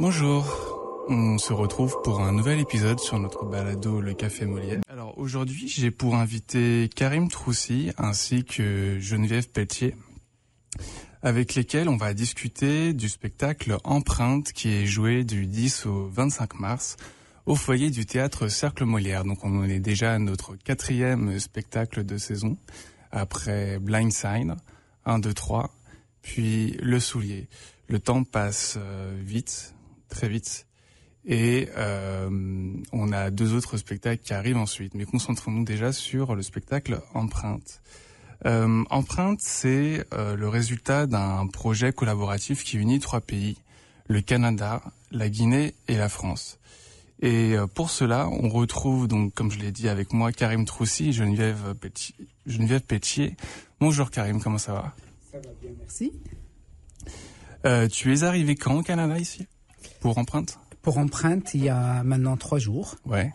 Bonjour, on se retrouve pour un nouvel épisode sur notre balado Le Café Molière. Alors aujourd'hui j'ai pour invité Karim Troussi ainsi que Geneviève Pelletier avec lesquels on va discuter du spectacle Empreinte qui est joué du 10 au 25 mars au foyer du théâtre Cercle Molière. Donc on en est déjà à notre quatrième spectacle de saison, après Blind Sign, 1, 2, 3, puis Le Soulier. Le temps passe euh, vite, très vite. Et euh, on a deux autres spectacles qui arrivent ensuite. Mais concentrons-nous déjà sur le spectacle Empreinte. Euh, Empreinte, c'est euh, le résultat d'un projet collaboratif qui unit trois pays, le Canada, la Guinée et la France. Et euh, pour cela, on retrouve donc, comme je l'ai dit avec moi, Karim Troussi et Geneviève, Petit, Geneviève Pétier. Bonjour Karim, comment ça va Ça va bien, merci. tu es arrivé quand au Canada ici pour empreinte Pour empreinte, il y a maintenant trois jours. Ouais.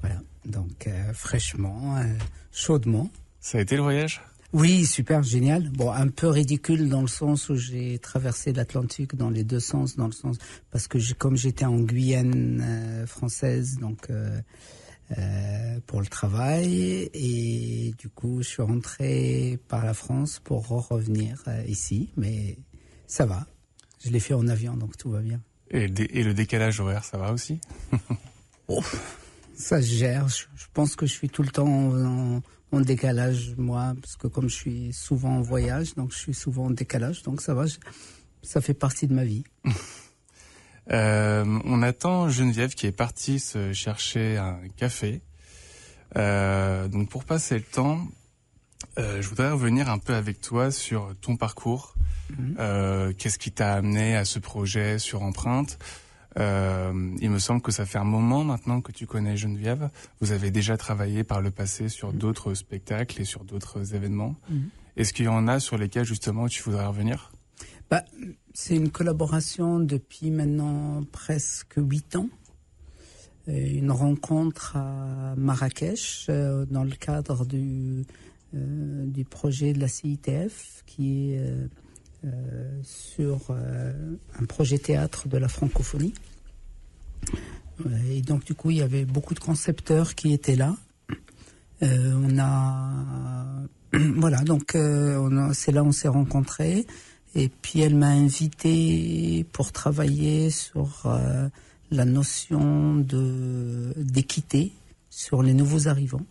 Voilà. Donc euh, fraîchement, euh, chaudement. Ça a été le voyage Oui, super, génial. Bon, un peu ridicule dans le sens où j'ai traversé l'Atlantique dans les deux sens, dans le sens parce que comme j'étais en Guyane euh, française, donc. pour le travail et du coup je suis rentré par la France pour revenir ici mais ça va je l'ai fait en avion donc tout va bien et, le décalage horaire, ça va aussi Ça se gère. Je, pense que je suis tout le temps en, décalage, moi, parce que comme je suis souvent en voyage, donc je suis souvent en décalage, donc ça va, ça fait partie de ma vie. Euh, on attend Geneviève qui est partie se chercher un café. Euh, donc pour passer le temps, euh, je voudrais revenir un peu avec toi sur ton parcours. Mhm. Euh, qu'est-ce qui t'a amené à ce projet sur empreinte euh, Il me semble que ça fait un moment maintenant que tu connais Geneviève. Vous avez déjà travaillé par le passé sur mhm. d'autres spectacles et sur d'autres événements. Mhm. Est-ce qu'il y en a sur lesquels justement tu voudrais revenir bah, C'est une collaboration depuis maintenant presque huit ans une rencontre à Marrakech dans le cadre du euh, du projet de la CITF qui est euh, euh, sur un projet théâtre de la francophonie. Et donc du coup, il y avait beaucoup de concepteurs qui étaient là. on a voilà, donc c'est là où on s'est rencontrés. Et puis elle m'a invité pour travailler sur la notion d'équité sur les nouveaux arrivants.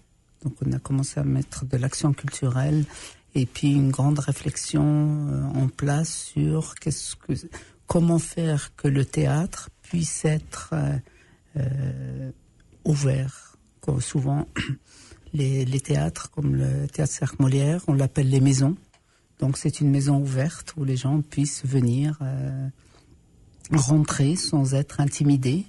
Donc on a commencé à mettre de l'action culturelle et puis une grande réflexion euh, en place sur que, comment faire que le théâtre puisse être euh, euh, ouvert. souvent, les, théâtres, comme le théâtre Cercle Molière, on l'appelle les maisons. Donc c'est une maison ouverte où les gens puissent venir rentrer sans être intimidés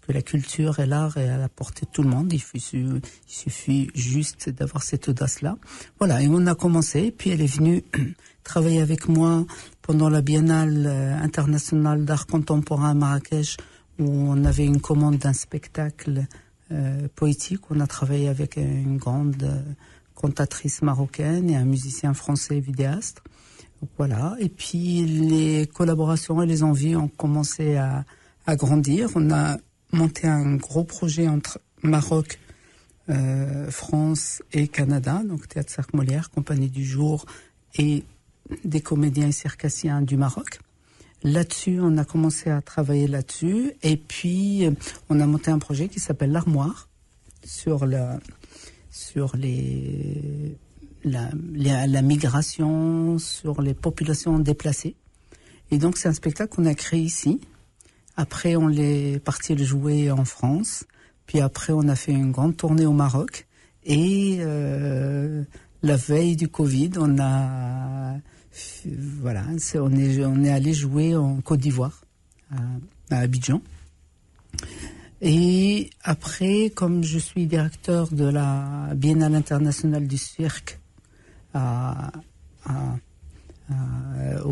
parce que la culture et l'art est à la portée de tout le monde. Il suffit, il suffit juste d'avoir cette audace-là. Voilà, et on a commencé, puis elle est venue travailler avec moi pendant la Biennale euh, internationale d'art contemporain à Marrakech, où on avait une commande d'un spectacle euh, poétique. On a travaillé avec une grande euh, cantatrice marocaine et un musicien français vidéaste. voilà. Et puis les collaborations et les envies ont commencé à, à grandir. On a monter un gros projet entre Maroc, euh, France et Canada, donc Théâtre Cirque Molière, Compagnie du Jour et des comédiens et circassiens du Maroc. Là-dessus, on a commencé à travailler là-dessus et puis euh, on a monté un projet qui s'appelle l'Armoire sur la sur les la, la, migration, sur les populations déplacées. Et donc c'est un spectacle qu'on a créé ici après, on est parti le jouer en France. Puis après, on a fait une grande tournée au Maroc. Et euh, la veille du Covid, on a voilà, on est on est allé jouer en Côte d'Ivoire, à, Abidjan. Et après, comme je suis directeur de la Biennale internationale du cirque au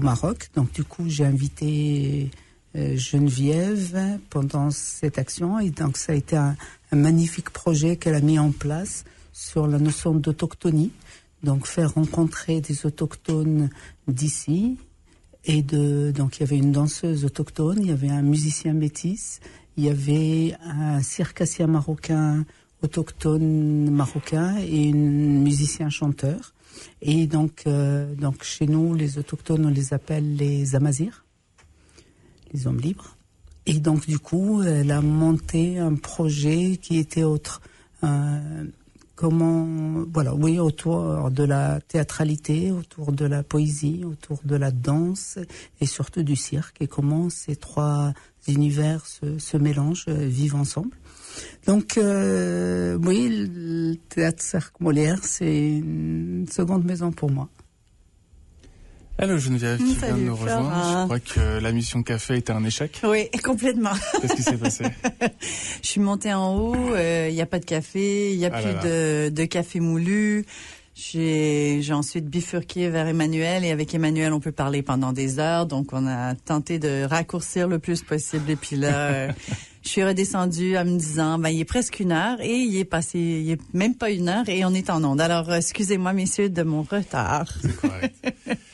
Maroc, donc du coup j'ai invité euh, Geneviève pendant cette action. Et donc, ça a été un, magnifique projet qu'elle a mis en place sur la notion d'autochtonie. Donc, faire rencontrer des autochtones d'ici. Et de, donc, il y avait une danseuse autochtone, il y avait un musicien métis, il y avait un circassien marocain autochtone marocain et un musicien chanteur. Et donc, euh, donc chez nous, les autochtones, on les appelle les Amazirs les hommes libres. Et donc, du coup, elle a monté un projet qui était autre. Euh, comment, voilà, oui, autour de la théâtralité, autour de la poésie, autour de la danse et surtout du cirque. Et comment ces trois univers se, mélangent, euh, vivent ensemble. Donc, euh, oui, le théâtre Cirque Molière, c'est une seconde maison pour moi. Allô Geneviève qui de nous rejoindre. Je crois que la mission café était un échec. Oui, complètement. Qu'est-ce qui s'est passé Je suis montée en haut, euh, il n'y a pas de café, il n'y a ah plus De, café moulu. J'ai ensuite bifurqué vers Emmanuel et avec Emmanuel on peut parler pendant des heures, donc on a tenté de raccourcir le plus possible et puis là... Euh, je suis redescendue en me disant, ben, il est presque une heure et il est passé, il est même pas une heure et on est en onde. Alors, euh, excusez-moi, messieurs, de mon retard. correct.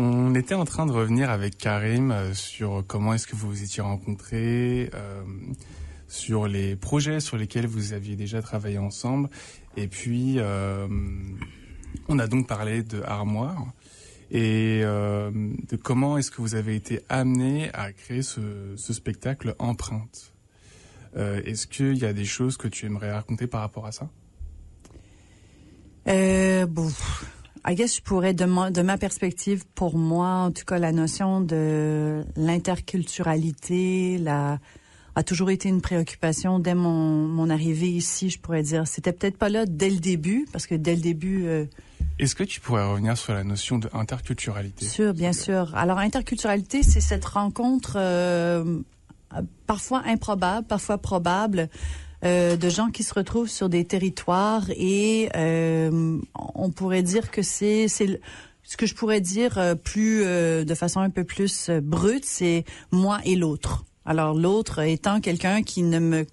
On était en train de revenir avec Karim euh, sur comment est-ce que vous vous étiez rencontrés, euh, sur les projets sur lesquels vous aviez déjà travaillé ensemble. Et puis, euh, on a donc parlé de Armoire et de comment est-ce que vous avez été amené à créer ce, spectacle Empreinte. est-ce qu'il y a des choses que tu aimerais raconter par rapport à ça bon, je pourrais, de ma, perspective, pour moi, en tout cas, la notion de l'interculturalité, a toujours été une préoccupation dès mon, arrivée ici, je pourrais dire. C'était peut-être pas là dès le début, parce que dès le début... Euh, Est-ce que tu pourrais revenir sur la notion d'interculturalité Sûr, bien sûr. Alors, interculturalité, c'est cette rencontre euh, parfois improbable, parfois probable, euh, de gens qui se retrouvent sur des territoires et euh, on pourrait dire que c'est c'est ce que je pourrais dire euh, plus de façon un peu plus brute, c'est moi et l'autre. Alors l'autre étant quelqu'un qui ne me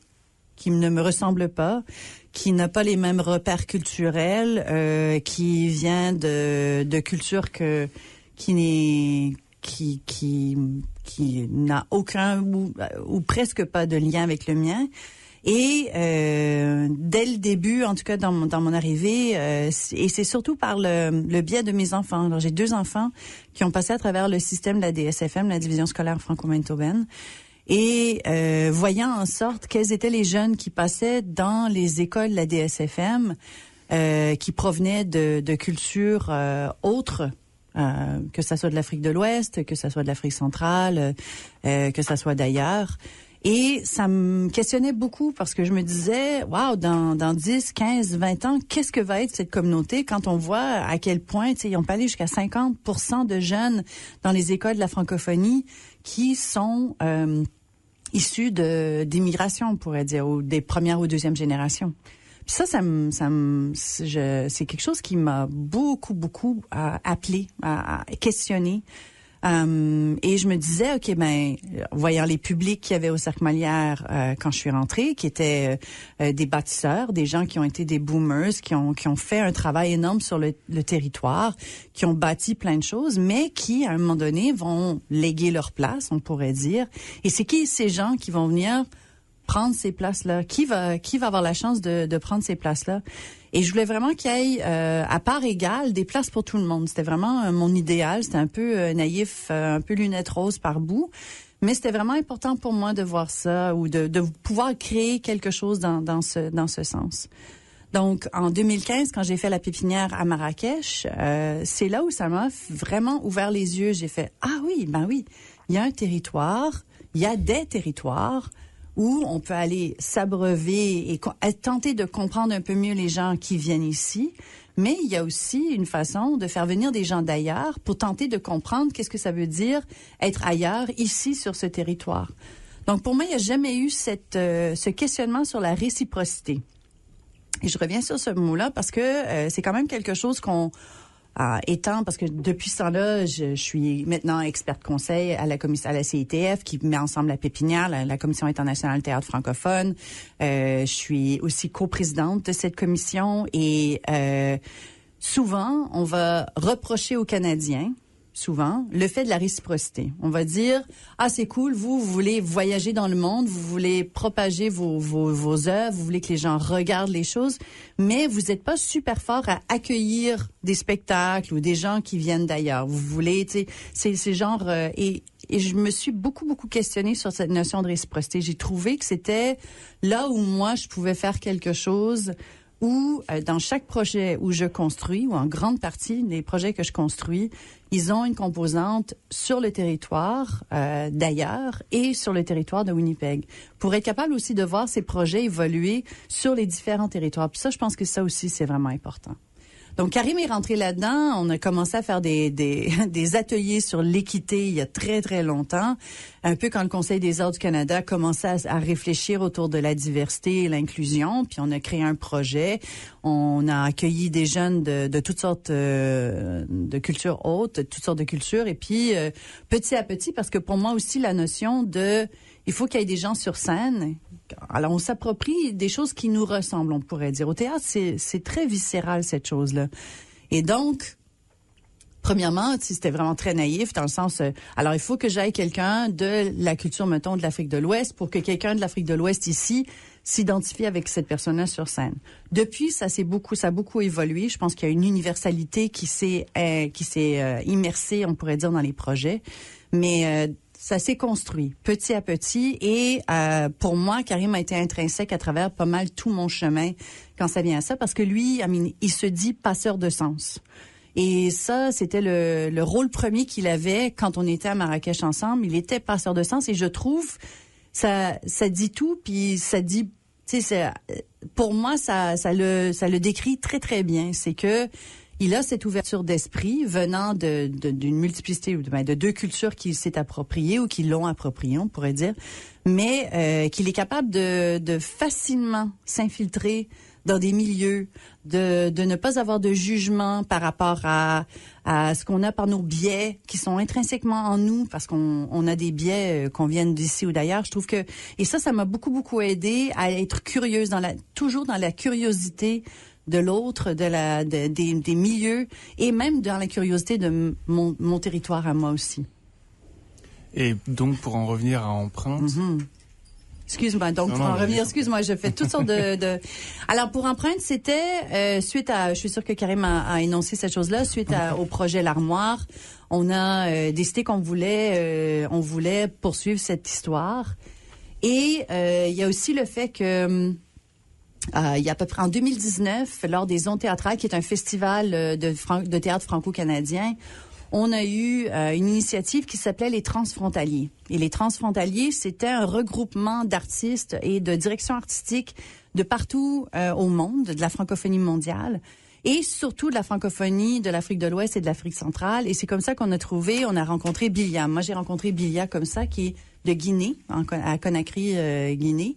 qui ne me ressemble pas, qui n'a pas les mêmes repères culturels, qui vient de, de culture que qui n'est qui qui qui n'a aucun ou, presque pas de lien avec le mien. Et euh, dès le début, en tout cas dans, mon, dans mon arrivée, euh, et c'est surtout par le, biais de mes enfants. Alors, j'ai deux enfants qui ont passé à travers le système de la DSFM, la division scolaire franco-manitobaine, et euh, voyant en sorte quels étaient les jeunes qui passaient dans les écoles de la DSFM, qui provenaient de, cultures autres euh, que ça soit de l'Afrique de l'Ouest, que ça soit de l'Afrique centrale, que ça soit d'ailleurs. Et ça me questionnait beaucoup parce que je me disais, waouh, dans, dans 10, 15, 20 ans, qu'est-ce que va être cette communauté quand on voit à quel point, tu sais, ils ont parlé jusqu'à 50 de jeunes dans les écoles de la francophonie qui sont euh, issus de d'immigration, on pourrait dire, ou des premières ou deuxième générations. Puis ça, ça me, ça c'est quelque chose qui m'a beaucoup, beaucoup euh, appelé, à, à questionner euh, et je me disais, OK, ben, voyant les publics qu'il y avait au Cercle Malière euh, quand je suis rentrée, qui étaient euh, des bâtisseurs, des gens qui ont été des boomers, qui ont, qui ont fait un travail énorme sur le, le territoire, qui ont bâti plein de choses, mais qui, à un moment donné, vont léguer leur place, on pourrait dire. Et c'est qui ces gens qui vont venir prendre ces places-là? Qui va, qui va avoir la chance de, de prendre ces places-là? Et je voulais vraiment qu'il y ait euh, à part égale des places pour tout le monde. C'était vraiment euh, mon idéal. C'était un peu euh, naïf, un peu lunettes rose par bout. Mais c'était vraiment important pour moi de voir ça ou de, de pouvoir créer quelque chose dans, dans, ce, dans ce sens. Donc, en 2015, quand j'ai fait la pépinière à Marrakech, c'est là où ça m'a vraiment ouvert les yeux. J'ai fait, ah oui, ben oui, il y a un territoire, il y a des territoires, où on peut aller s'abreuver et tenter de comprendre un peu mieux les gens qui viennent ici. Mais il y a aussi une façon de faire venir des gens d'ailleurs pour tenter de comprendre qu'est-ce que ça veut dire être ailleurs ici sur ce territoire. Donc pour moi, il n'y a jamais eu cette, euh, ce questionnement sur la réciprocité. Et je reviens sur ce mot-là parce que euh, c'est quand même quelque chose qu'on étant parce que depuis ce temps-là, je, suis maintenant experte conseil à la commission à la CITF qui met ensemble la pépinière, la, commission internationale théâtre francophone. Euh, je suis aussi coprésidente de cette commission et euh, souvent on va reprocher aux Canadiens souvent, le fait de la réciprocité. On va dire, ah, c'est cool, vous, vous voulez voyager dans le monde, vous voulez propager vos, vos, vos œuvres, vous voulez que les gens regardent les choses, mais vous n'êtes pas super fort à accueillir des spectacles ou des gens qui viennent d'ailleurs. Vous voulez, tu sais, c'est genre, euh, et, et je me suis beaucoup, beaucoup questionnée sur cette notion de réciprocité. J'ai trouvé que c'était là où moi, je pouvais faire quelque chose où euh, dans chaque projet où je construis, ou en grande partie des projets que je construis, ils ont une composante sur le territoire euh, d'ailleurs et sur le territoire de Winnipeg, pour être capable aussi de voir ces projets évoluer sur les différents territoires. ça, je pense que ça aussi, c'est vraiment important. Donc Karim est rentré là-dedans. On a commencé à faire des, des, ateliers sur l'équité il y a très très longtemps, un peu quand le Conseil des arts du Canada commençait à, réfléchir autour de la diversité et l'inclusion. Puis on a créé un projet. On a accueilli des jeunes de, toutes sortes euh, de cultures hautes, toutes sortes de cultures. Et puis euh, petit à petit, parce que pour moi aussi la notion de il faut qu'il y ait des gens sur scène alors, on s'approprie des choses qui nous ressemblent, on pourrait dire. Au théâtre, c'est très viscéral, cette chose-là. Et donc, premièrement, c'était vraiment très naïf dans le sens, euh, alors il faut que j'aille quelqu'un de la culture, mettons, de l'Afrique de l'Ouest pour que quelqu'un de l'Afrique de l'Ouest ici s'identifie avec cette personne-là sur scène. Depuis, ça s'est beaucoup, ça a beaucoup évolué. Je pense qu'il y a une universalité qui s'est, euh, qui s'est euh, immersée, on pourrait dire, dans les projets. Mais euh, ça s'est construit petit à petit. Et euh, pour moi, Karim a été intrinsèque à travers pas mal tout mon chemin quand ça vient à ça, parce que lui, il se dit passeur de sens. Et ça, c'était le, le rôle premier qu'il avait quand on était à Marrakech ensemble. Il était passeur de sens et je trouve ça, ça dit tout, puis ça dit, tu sais, pour moi, ça, ça le, ça le décrit très très bien. C'est que il a cette ouverture d'esprit venant d'une multiplicité de, ben, de deux cultures qu'il s'est appropriées ou qui l'ont approprié, on pourrait dire, mais euh, qu'il est capable de, facilement s'infiltrer dans des milieux, de, ne pas avoir de jugement par rapport à, ce qu'on a par nos biais qui sont intrinsèquement en nous parce qu'on a des biais euh, qu'on vienne d'ici ou d'ailleurs. Je trouve que et ça, ça m'a beaucoup beaucoup aidé à être curieuse dans la toujours dans la curiosité de l'autre, de la, de, des, des, milieux et même dans la curiosité de mon, mon, territoire à moi aussi. Et donc, pour en revenir à Empreinte, mm-hmm. Excuse-moi, donc pour en revenir, excuse-moi, je fais toutes sortes de, de... Alors pour empreinte, c'était euh, suite à, je suis sûre que Karim a, énoncé cette chose-là, suite au projet l'armoire, on a euh, décidé qu'on voulait, euh, on voulait poursuivre cette histoire. Et il y a aussi le fait que hum, euh, il y a à peu près en 2019, lors des Ondes théâtrales, qui est un festival euh, de, de théâtre franco-canadien, on a eu euh, une initiative qui s'appelait les Transfrontaliers. Et les Transfrontaliers, c'était un regroupement d'artistes et de directions artistiques de partout au monde, de la francophonie mondiale et surtout de la francophonie de l'Afrique de l'Ouest et de l'Afrique centrale. Et c'est comme ça qu'on a trouvé, on a rencontré Bilia. Moi, j'ai rencontré Bilia comme ça, qui est de Guinée, à Conakry, Guinée.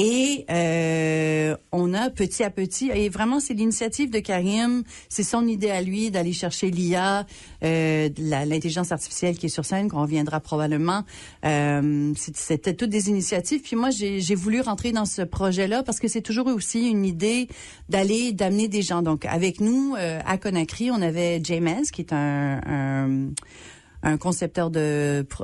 Et euh, on a petit à petit, et vraiment c'est l'initiative de Karim, c'est son idée à lui d'aller chercher l'IA, euh, l'intelligence artificielle qui est sur scène, qu'on reviendra probablement. Euh, C'était toutes des initiatives. Puis moi, j'ai voulu rentrer dans ce projet-là parce que c'est toujours aussi une idée d'aller, d'amener des gens. Donc avec nous, euh, à Conakry, on avait James, qui est un, un un concepteur de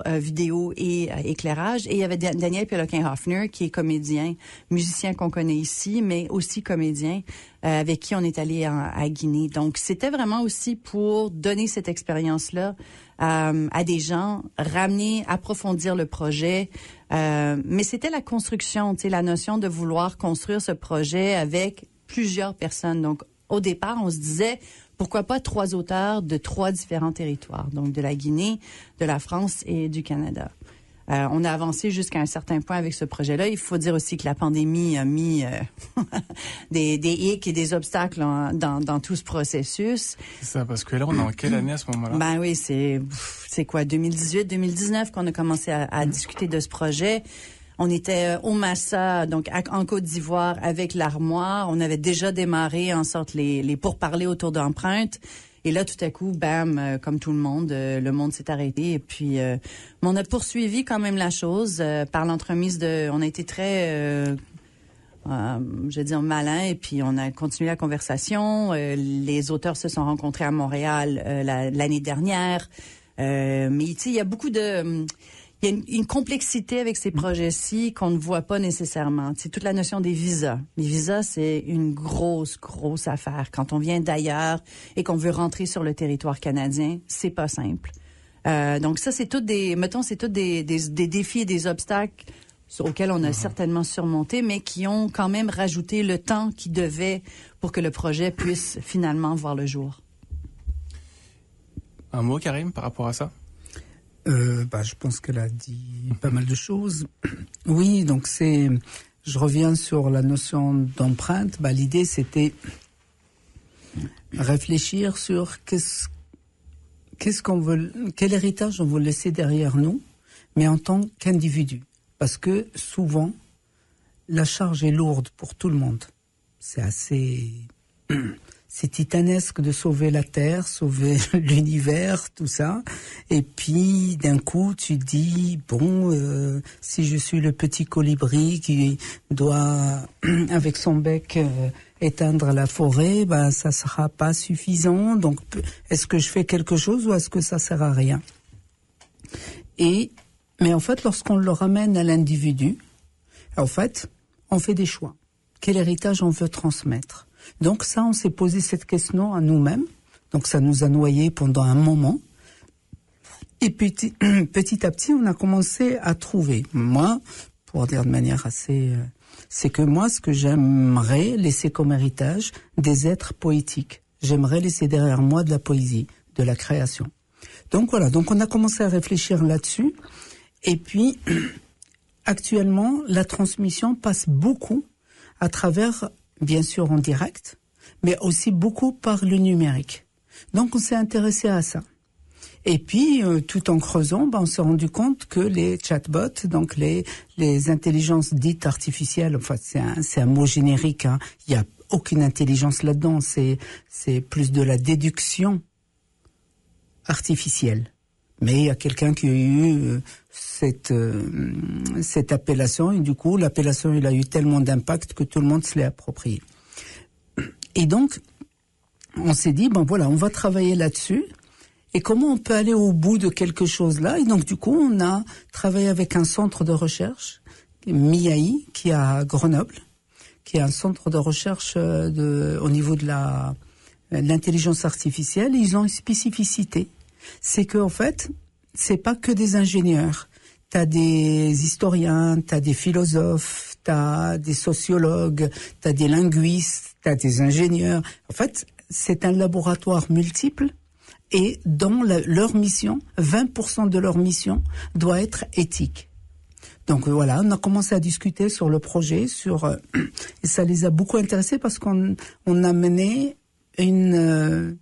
euh, vidéo et euh, éclairage. Et il y avait Daniel pelokin hoffner qui est comédien, musicien qu'on connaît ici, mais aussi comédien euh, avec qui on est allé à Guinée. Donc, c'était vraiment aussi pour donner cette expérience-là euh, à des gens, ramener, approfondir le projet. mais c'était la construction, la notion de vouloir construire ce projet avec plusieurs personnes. Donc, au départ, on se disait, pourquoi pas trois auteurs de trois différents territoires, donc de la Guinée, de la France et du Canada. Euh, on a avancé jusqu'à un certain point avec ce projet-là. Il faut dire aussi que la pandémie a mis euh, des, des et des obstacles dans, tout ce processus. C'est ça, parce que là, on est en quelle année à ce moment-là? Ben oui, c'est, quoi, 2018, 2019 qu'on a commencé à discuter de ce projet. On était euh, au Massa, donc en Côte d'Ivoire, avec l'armoire. On avait déjà démarré, en sorte, les, pourparlers autour d'empreintes. Et là, tout à coup, bam, euh, comme tout le monde, euh, le monde s'est arrêté. Et puis, on a poursuivi quand même la chose par l'entremise de... On a été très... je veux dire malin et puis on a continué la conversation. les auteurs se sont rencontrés à Montréal l'année dernière. mais tu sais, il y a beaucoup de il y a une, complexité avec ces projets-ci qu'on ne voit pas nécessairement. C'est toute la notion des visas. Les visas, c'est une grosse, grosse affaire. Quand on vient d'ailleurs et qu'on veut rentrer sur le territoire canadien, c'est pas simple. Euh, donc ça, c'est tout des, mettons, c'est tout des, défis et des obstacles auxquels on a uh-huh. certainement surmonté, mais qui ont quand même rajouté le temps qui devait pour que le projet puisse finalement voir le jour. Un mot, Karim, par rapport à ça euh, bah, Je pense qu'elle a dit pas mal de choses. Oui, donc c'est. Je reviens sur la notion d'empreinte. Bah, L'idée, c'était réfléchir sur qu'est-ce qu'est-ce qu'on veut, quel héritage on veut laisser derrière nous, mais en tant qu'individu. Parce que souvent, la charge est lourde pour tout le monde. C'est assez c'est titanesque de sauver la Terre, sauver l'univers, tout ça. Et puis, d'un coup, tu dis, bon, euh, si je suis le petit colibri qui doit, avec son bec, euh, éteindre la forêt, ben, ça sera pas suffisant. Donc, est-ce que je fais quelque chose ou est-ce que ça sert à rien? Et, mais en fait, lorsqu'on le ramène à l'individu, en fait, on fait des choix quel héritage on veut transmettre. Donc ça, on s'est posé cette question à nous-mêmes. Donc ça nous a noyés pendant un moment. Et petit, petit à petit, on a commencé à trouver. Moi, pour dire de manière assez... Euh, c'est que moi, ce que j'aimerais laisser comme héritage, des êtres poétiques. J'aimerais laisser derrière moi de la poésie, de la création. Donc voilà, donc on a commencé à réfléchir là-dessus. Et puis, actuellement, la transmission passe beaucoup à travers, bien sûr, en direct, mais aussi beaucoup par le numérique. Donc on s'est intéressé à ça. Et puis, euh, tout en creusant, ben, on s'est rendu compte que les chatbots, donc les, les intelligences dites artificielles, enfin c'est un, c'est un mot générique, hein. il n'y a aucune intelligence là-dedans, c'est, c'est plus de la déduction artificielle. Mais il y a quelqu'un qui a eu euh, cette, euh, cette appellation, et du coup, l'appellation, il a eu tellement d'impact que tout le monde se l'est approprié. Et donc, on s'est dit, ben voilà, on va travailler là-dessus. Et comment on peut aller au bout de quelque chose là Et donc, du coup, on a travaillé avec un centre de recherche, MIAI, qui est à Grenoble, qui est un centre de recherche euh, de, au niveau de la l'intelligence artificielle. Ils ont une spécificité c'est que en fait, c'est pas que des ingénieurs. T'as des historiens, t'as des philosophes, t'as des sociologues, t'as des linguistes, t'as des ingénieurs. En fait, c'est un laboratoire multiple et dont leur mission, 20% de leur mission doit être éthique. Donc euh, voilà, on a commencé à discuter sur le projet, sur euh, et ça les a beaucoup intéressés parce qu'on on a mené une euh,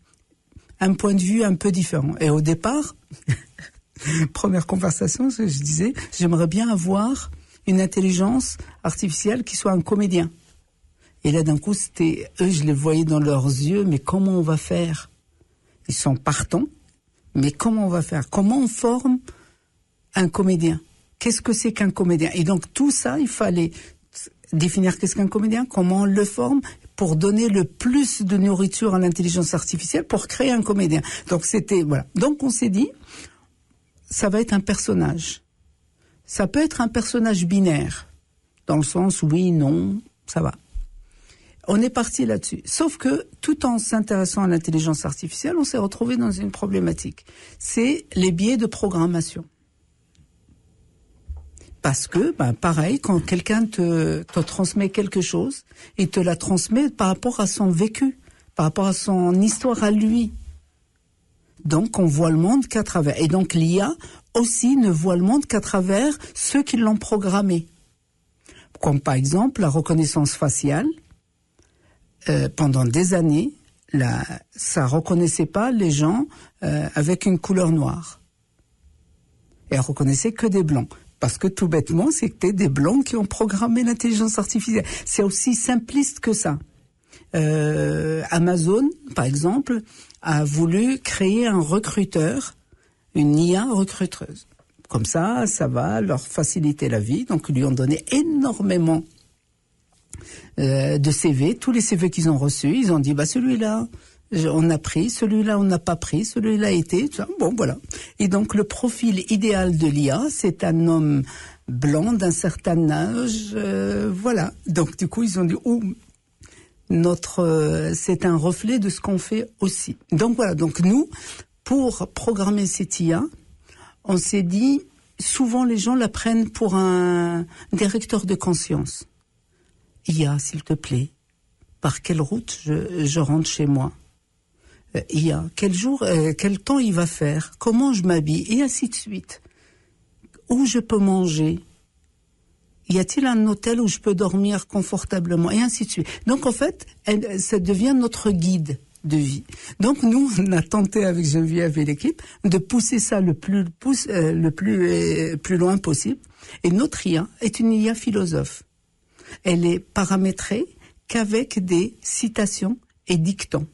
un point de vue un peu différent. Et au départ, première conversation, je disais, j'aimerais bien avoir une intelligence artificielle qui soit un comédien. Et là, d'un coup, c'était eux, je les voyais dans leurs yeux, mais comment on va faire Ils sont partants, mais comment on va faire Comment on forme un comédien Qu'est-ce que c'est qu'un comédien Et donc, tout ça, il fallait définir qu'est-ce qu'un comédien, comment on le forme, pour donner le plus de nourriture à l'intelligence artificielle pour créer un comédien. Donc c'était voilà. Donc on s'est dit ça va être un personnage. Ça peut être un personnage binaire dans le sens oui non, ça va. On est parti là-dessus. Sauf que tout en s'intéressant à l'intelligence artificielle, on s'est retrouvé dans une problématique. C'est les biais de programmation parce que, ben, pareil, quand quelqu'un te, transmet quelque chose, il te la transmet par rapport à son vécu, par rapport à son histoire à lui. Donc, on voit le monde qu'à travers. Et donc, l'IA aussi ne voit le monde qu'à travers ceux qui l'ont programmé. Comme par exemple la reconnaissance faciale. Euh, pendant des années, ça ça reconnaissait pas les gens euh, avec une couleur noire. Et elle reconnaissait que des blancs. Parce que tout bêtement, c'était des blancs qui ont programmé l'intelligence artificielle. C'est aussi simpliste que ça. Euh, Amazon, par exemple, a voulu créer un recruteur, une IA recruteuse. Comme ça, ça va leur faciliter la vie. Donc, ils lui ont donné énormément euh, de CV. Tous les CV qu'ils ont reçus, ils ont dit, bah celui-là, on a pris, celui-là on n'a pas pris, celui-là était, bon voilà. Et donc le profil idéal de l'IA, c'est un homme blanc d'un certain âge, euh, voilà. Donc du coup ils ont dit, oh, notre, euh, c'est un reflet de ce qu'on fait aussi. Donc voilà, donc nous, pour programmer cette IA, on s'est dit, souvent les gens la prennent pour un directeur de conscience. IA, s'il te plaît, par quelle route je rentre chez moi il y a, quel jour, euh, quel temps il va faire, comment je m'habille, et ainsi de suite. Où je peux manger, y a-t-il un hôtel où je peux dormir confortablement et ainsi de suite. Donc en fait, elle, ça devient notre guide de vie. Donc nous, on a tenté avec Geneviève et l'équipe de pousser ça le plus, euh, le plus, euh, plus loin possible. Et notre IA est une IA philosophe. Elle est paramétrée qu'avec des citations et dictons.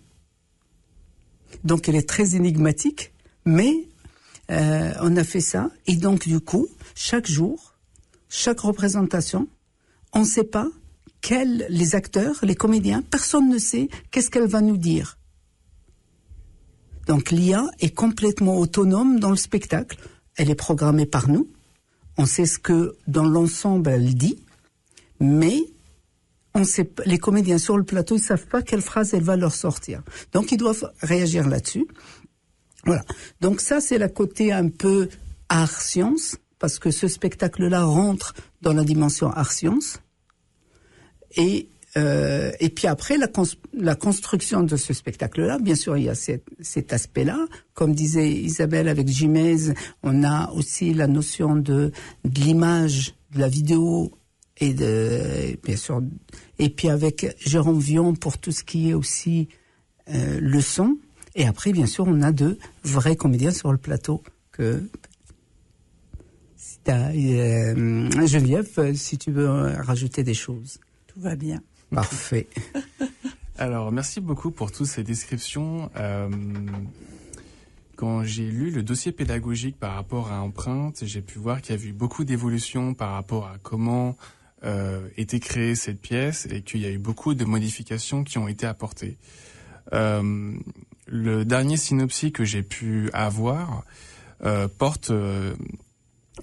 Donc elle est très énigmatique, mais euh, on a fait ça. Et donc du coup, chaque jour, chaque représentation, on ne sait pas quels les acteurs, les comédiens, personne ne sait qu'est-ce qu'elle va nous dire. Donc l'IA est complètement autonome dans le spectacle. Elle est programmée par nous. On sait ce que dans l'ensemble elle dit, mais les comédiens sur le plateau, ils savent pas quelle phrase elle va leur sortir. Donc, ils doivent réagir là-dessus. Voilà. Donc ça, c'est la côté un peu art-science, parce que ce spectacle-là rentre dans la dimension art-science. Et, euh, et puis après, la, la construction de ce spectacle-là, bien sûr, il y a cet aspect-là. Comme disait Isabelle avec Jiménez, on a aussi la notion de, de l'image, de la vidéo et de bien sûr et puis avec Jérôme Vion pour tout ce qui est aussi euh, le son et après bien sûr on a deux vrais comédiens sur le plateau que si as, euh, euh, si tu veux rajouter des choses tout va bien parfait alors merci beaucoup pour toutes ces descriptions quand j'ai lu le dossier pédagogique par rapport à empreinte, j'ai pu voir qu'il y a eu beaucoup d'évolutions par rapport à comment euh, été créée cette pièce et qu'il y a eu beaucoup de modifications qui ont été apportées. Euh, le dernier synopsis que j'ai pu avoir euh, porte euh,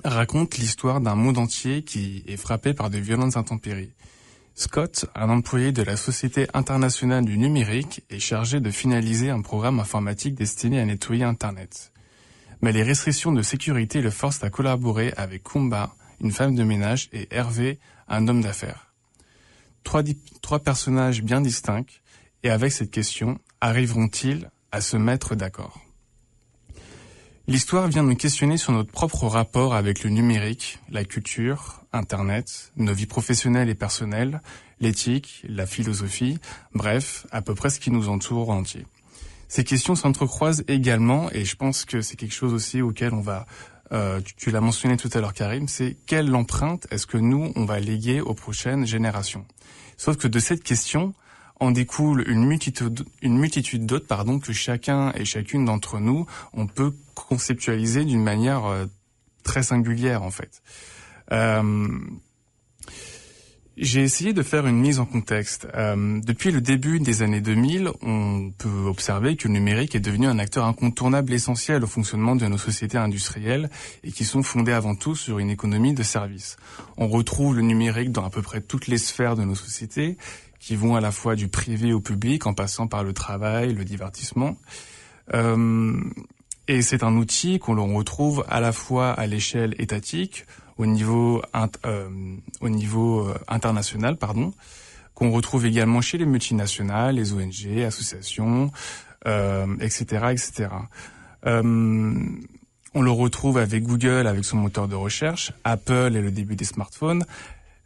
raconte l'histoire d'un monde entier qui est frappé par de violentes intempéries. Scott, un employé de la Société internationale du numérique, est chargé de finaliser un programme informatique destiné à nettoyer Internet. Mais les restrictions de sécurité le forcent à collaborer avec Kumba, une femme de ménage, et Hervé, un homme d'affaires. Trois, personnages bien distincts, et avec cette question, arriveront-ils à se mettre d'accord L'histoire vient nous questionner sur notre propre rapport avec le numérique, la culture, Internet, nos vies professionnelles et personnelles, l'éthique, la philosophie, bref, à peu près ce qui nous entoure entier. Ces questions s'entrecroisent également et je pense que c'est quelque chose aussi auquel on va euh, tu, l'as mentionné tout à l'heure Karim, c'est quelle empreinte est-ce que nous, on va léguer aux prochaines générations Sauf que de cette question en découle une multitude, une multitude d'autres pardon, que chacun et chacune d'entre nous, on peut conceptualiser d'une manière euh, très singulière en fait. Euh, j'ai essayé de faire une mise en contexte. Euh, depuis le début des années 2000, on peut observer que le numérique est devenu un acteur incontournable essentiel au fonctionnement de nos sociétés industrielles et qui sont fondées avant tout sur une économie de services. On retrouve le numérique dans à peu près toutes les sphères de nos sociétés, qui vont à la fois du privé au public en passant par le travail, le divertissement. Euh, et c'est un outil qu'on retrouve à la fois à l'échelle étatique, au niveau euh, au niveau euh, international, pardon, qu'on retrouve également chez les multinationales, les ONG, associations, etc., euh, etc. on le retrouve avec Google, avec son moteur de recherche, Apple et le début des smartphones,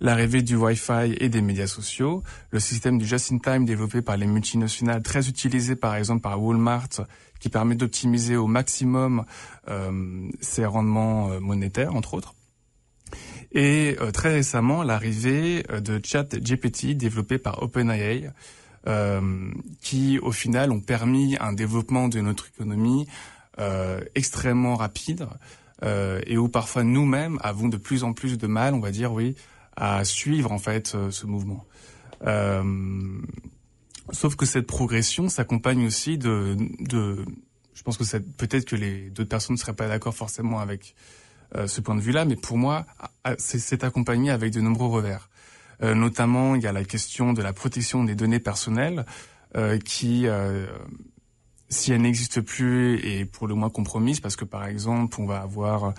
l'arrivée du Wi-Fi et des médias sociaux, le système du just-in-time développé par les multinationales, très utilisé par exemple par Walmart, qui permet d'optimiser au maximum euh, ses rendements monétaires, entre autres et euh, très récemment l'arrivée euh, de chat GPT développé par OpenAI, euh, qui au final ont permis un développement de notre économie euh, extrêmement rapide euh, et où parfois nous-mêmes avons de plus en plus de mal, on va dire oui, à suivre en fait ce mouvement. sauf que cette progression s'accompagne aussi de, de, je pense que peut-être que les deux personnes ne seraient pas d'accord forcément avec euh, ce point de vue-là, mais pour moi, c'est accompagné avec de nombreux revers. Euh, notamment, il y a la question de la protection des données personnelles euh, qui si elle n'existe plus et pour le moins compromise, parce que par exemple, on va avoir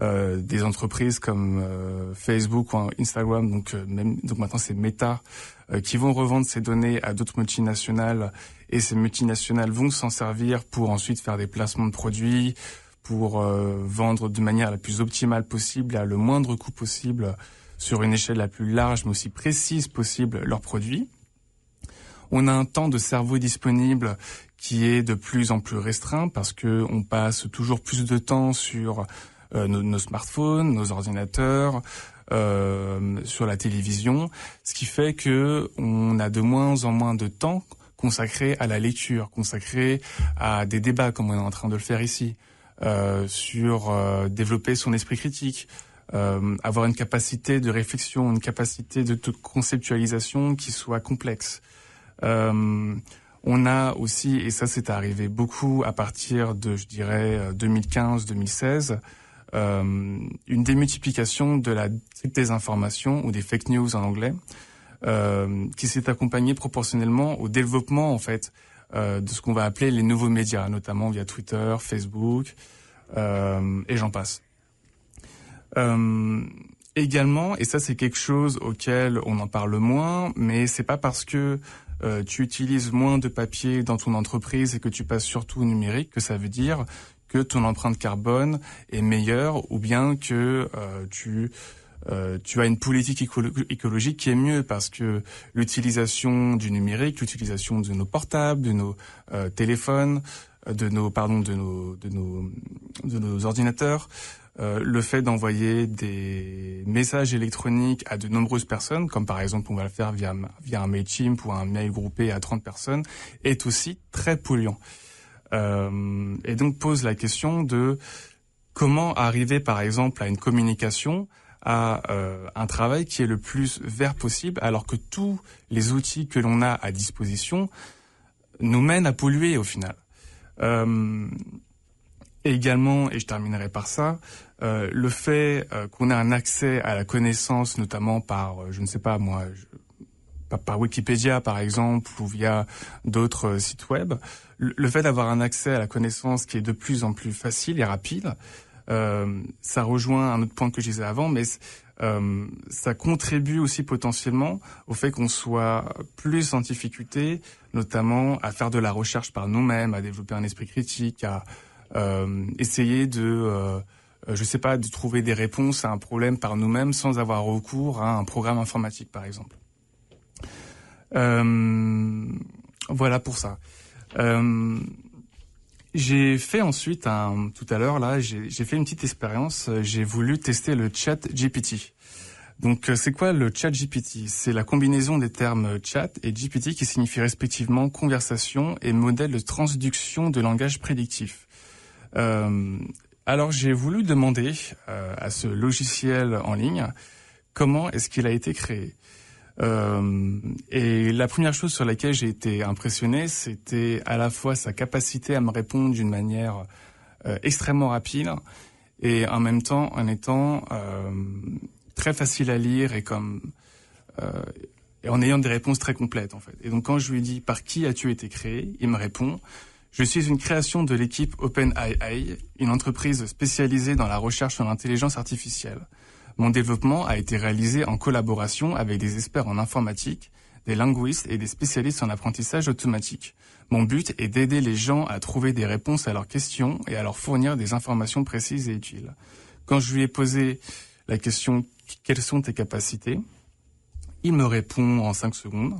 euh, des entreprises comme Facebook ou Instagram, donc même donc maintenant c'est Meta, qui vont revendre ces données à d'autres multinationales et ces multinationales vont s'en servir pour ensuite faire des placements de produits, pour euh, vendre de manière la plus optimale possible, à le moindre coût possible, sur une échelle la plus large mais aussi précise possible, leurs produits. On a un temps de cerveau disponible qui est de plus en plus restreint parce que on passe toujours plus de temps sur euh, nos, nos, smartphones, nos ordinateurs, euh, sur la télévision, ce qui fait que on a de moins en moins de temps consacré à la lecture, consacré à des débats comme on est en train de le faire ici, euh, sur euh, développer son esprit critique, euh, avoir une capacité de réflexion, une capacité de conceptualisation qui soit complexe. On a aussi, et ça c'est arrivé beaucoup à partir de, je dirais, 2015-2016, une démultiplication de la désinformation ou des fake news en anglais, qui s'est accompagnée proportionnellement au développement en fait euh, de ce qu'on va appeler les nouveaux médias, notamment via Twitter, Facebook, euh, et j'en passe. Euh, également, et ça c'est quelque chose auquel on en parle moins, mais c'est pas parce que tu utilises moins de papier dans ton entreprise et que tu passes surtout au numérique, que ça veut dire que ton empreinte carbone est meilleure ou bien que tu euh, tu as une politique écologique qui est mieux parce que l'utilisation du numérique, l'utilisation de nos portables, de nos euh, téléphones, euh, de nos ordinateurs, le fait d'envoyer des messages électroniques à de nombreuses personnes, comme par exemple on va le faire via via un Mailchimp ou un mail groupé à 30 personnes, est aussi très polluant. et donc pose la question de comment arriver par exemple à une communication à euh, un travail qui est le plus vert possible, alors que tous les outils que l'on a à disposition nous mènent à polluer au final. Euh, également, et je terminerai par ça, euh, le fait qu'on a un accès à la connaissance, notamment par, je ne sais pas moi, par Wikipédia par exemple ou via d'autres sites web, le fait d'avoir un accès à la connaissance qui est de plus en plus facile et rapide, euh, ça rejoint un autre point que je disais avant, mais euh, ça contribue aussi potentiellement au fait qu'on soit plus en difficulté, notamment à faire de la recherche par nous-mêmes, à développer un esprit critique, à euh, essayer de, je sais pas, de trouver des réponses à un problème par nous-mêmes sans avoir recours à un programme informatique, par exemple. voilà pour ça. J'ai fait ensuite, tout à l'heure, là, j'ai fait une petite expérience. Euh, j'ai voulu tester le chat GPT. Donc, euh, c'est quoi le chat GPT C'est la combinaison des termes chat et GPT qui signifie respectivement conversation et modèle de transduction de langage prédictif. Euh, alors, j'ai voulu demander à ce logiciel en ligne comment est-ce qu'il a été créé. Euh, et la première chose sur laquelle j'ai été impressionné, c'était à la fois sa capacité à me répondre d'une manière euh, extrêmement rapide et en même temps en étant euh, très facile à lire et comme et en ayant des réponses très complètes en fait. Et donc quand je lui dis par qui as-tu été créé, il me répond je suis une création de l'équipe OpenAI, une entreprise spécialisée dans la recherche sur l'intelligence artificielle. Mon développement a été réalisé en collaboration avec des experts en informatique, des linguistes et des spécialistes en apprentissage automatique. Mon but est d'aider les gens à trouver des réponses à leurs questions et à leur fournir des informations précises et utiles. Quand je lui ai posé la question quelles sont tes capacités, il me répond en 5 secondes.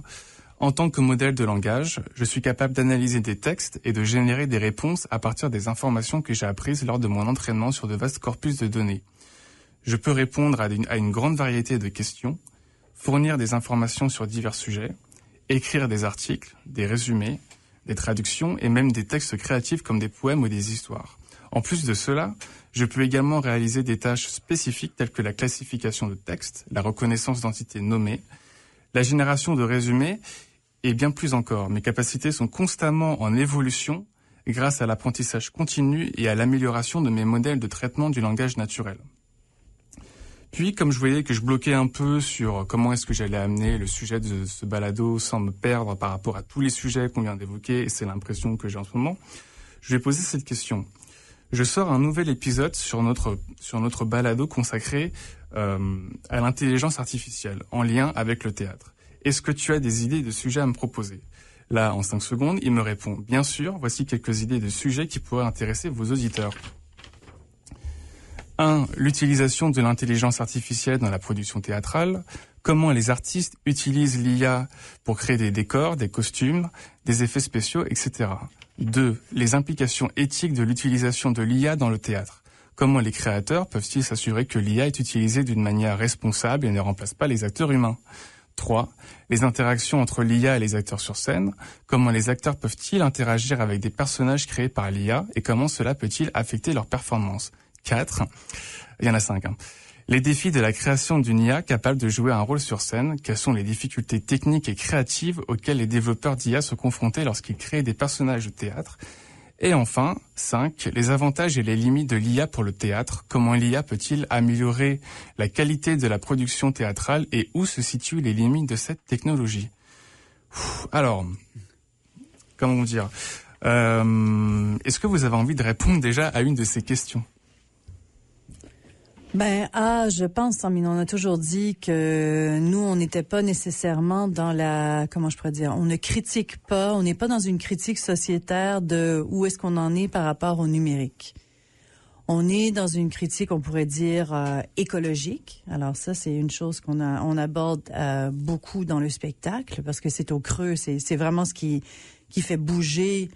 En tant que modèle de langage, je suis capable d'analyser des textes et de générer des réponses à partir des informations que j'ai apprises lors de mon entraînement sur de vastes corpus de données. Je peux répondre à, une grande variété de questions, fournir des informations sur divers sujets, écrire des articles, des résumés, des traductions et même des textes créatifs comme des poèmes ou des histoires. En plus de cela, je peux également réaliser des tâches spécifiques telles que la classification de textes, la reconnaissance d'entités nommées, la génération de résumés et bien plus encore. Mes capacités sont constamment en évolution grâce à l'apprentissage continu et à l'amélioration de mes modèles de traitement du langage naturel. Puis, comme je voyais que je bloquais un peu sur euh, comment est-ce que j'allais amener le sujet de ce balado sans me perdre par rapport à tous les sujets qu'on vient d'évoquer, et c'est l'impression que j'ai en ce moment, je vais poser cette question. Je sors un nouvel épisode sur notre, sur notre balado consacré euh, à l'intelligence artificielle, en lien avec le théâtre. Est-ce que tu as des idées de sujets à me proposer Là, en cinq secondes, il me répond, bien sûr, voici quelques idées de sujets qui pourraient intéresser vos auditeurs. 1. L'utilisation de l'intelligence artificielle dans la production théâtrale. Comment les artistes utilisent l'IA pour créer des décors, des costumes, des effets spéciaux, etc. 2. Les implications éthiques de l'utilisation de l'IA dans le théâtre. Comment les créateurs peuvent-ils s'assurer que l'IA est utilisée d'une manière responsable et ne remplace pas les acteurs humains 3. Les interactions entre l'IA et les acteurs sur scène. Comment les acteurs peuvent-ils interagir avec des personnages créés par l'IA et comment cela peut-il affecter leur performance 4. Il y en a 5. Hein. Les défis de la création d'une IA capable de jouer un rôle sur scène, quelles sont les difficultés techniques et créatives auxquelles les développeurs d'IA se confrontaient lorsqu'ils créent des personnages de théâtre, et enfin, 5. Les avantages et les limites de l'IA pour le théâtre. Comment l'IA peut-il améliorer la qualité de la production théâtrale et où se situent les limites de cette technologie Alors, comment dire euh, Est-ce que vous avez envie de répondre déjà à une de ces questions ben, ah, je pense, on a toujours dit que nous, on n'était pas nécessairement dans la, comment je pourrais dire, on ne critique pas, on n'est pas dans une critique sociétaire de où est-ce qu'on en est par rapport au numérique. On est dans une critique, on pourrait dire, euh, écologique. Alors ça, c'est une chose qu'on on aborde euh, beaucoup dans le spectacle parce que c'est au creux, c'est, vraiment ce qui fait bouger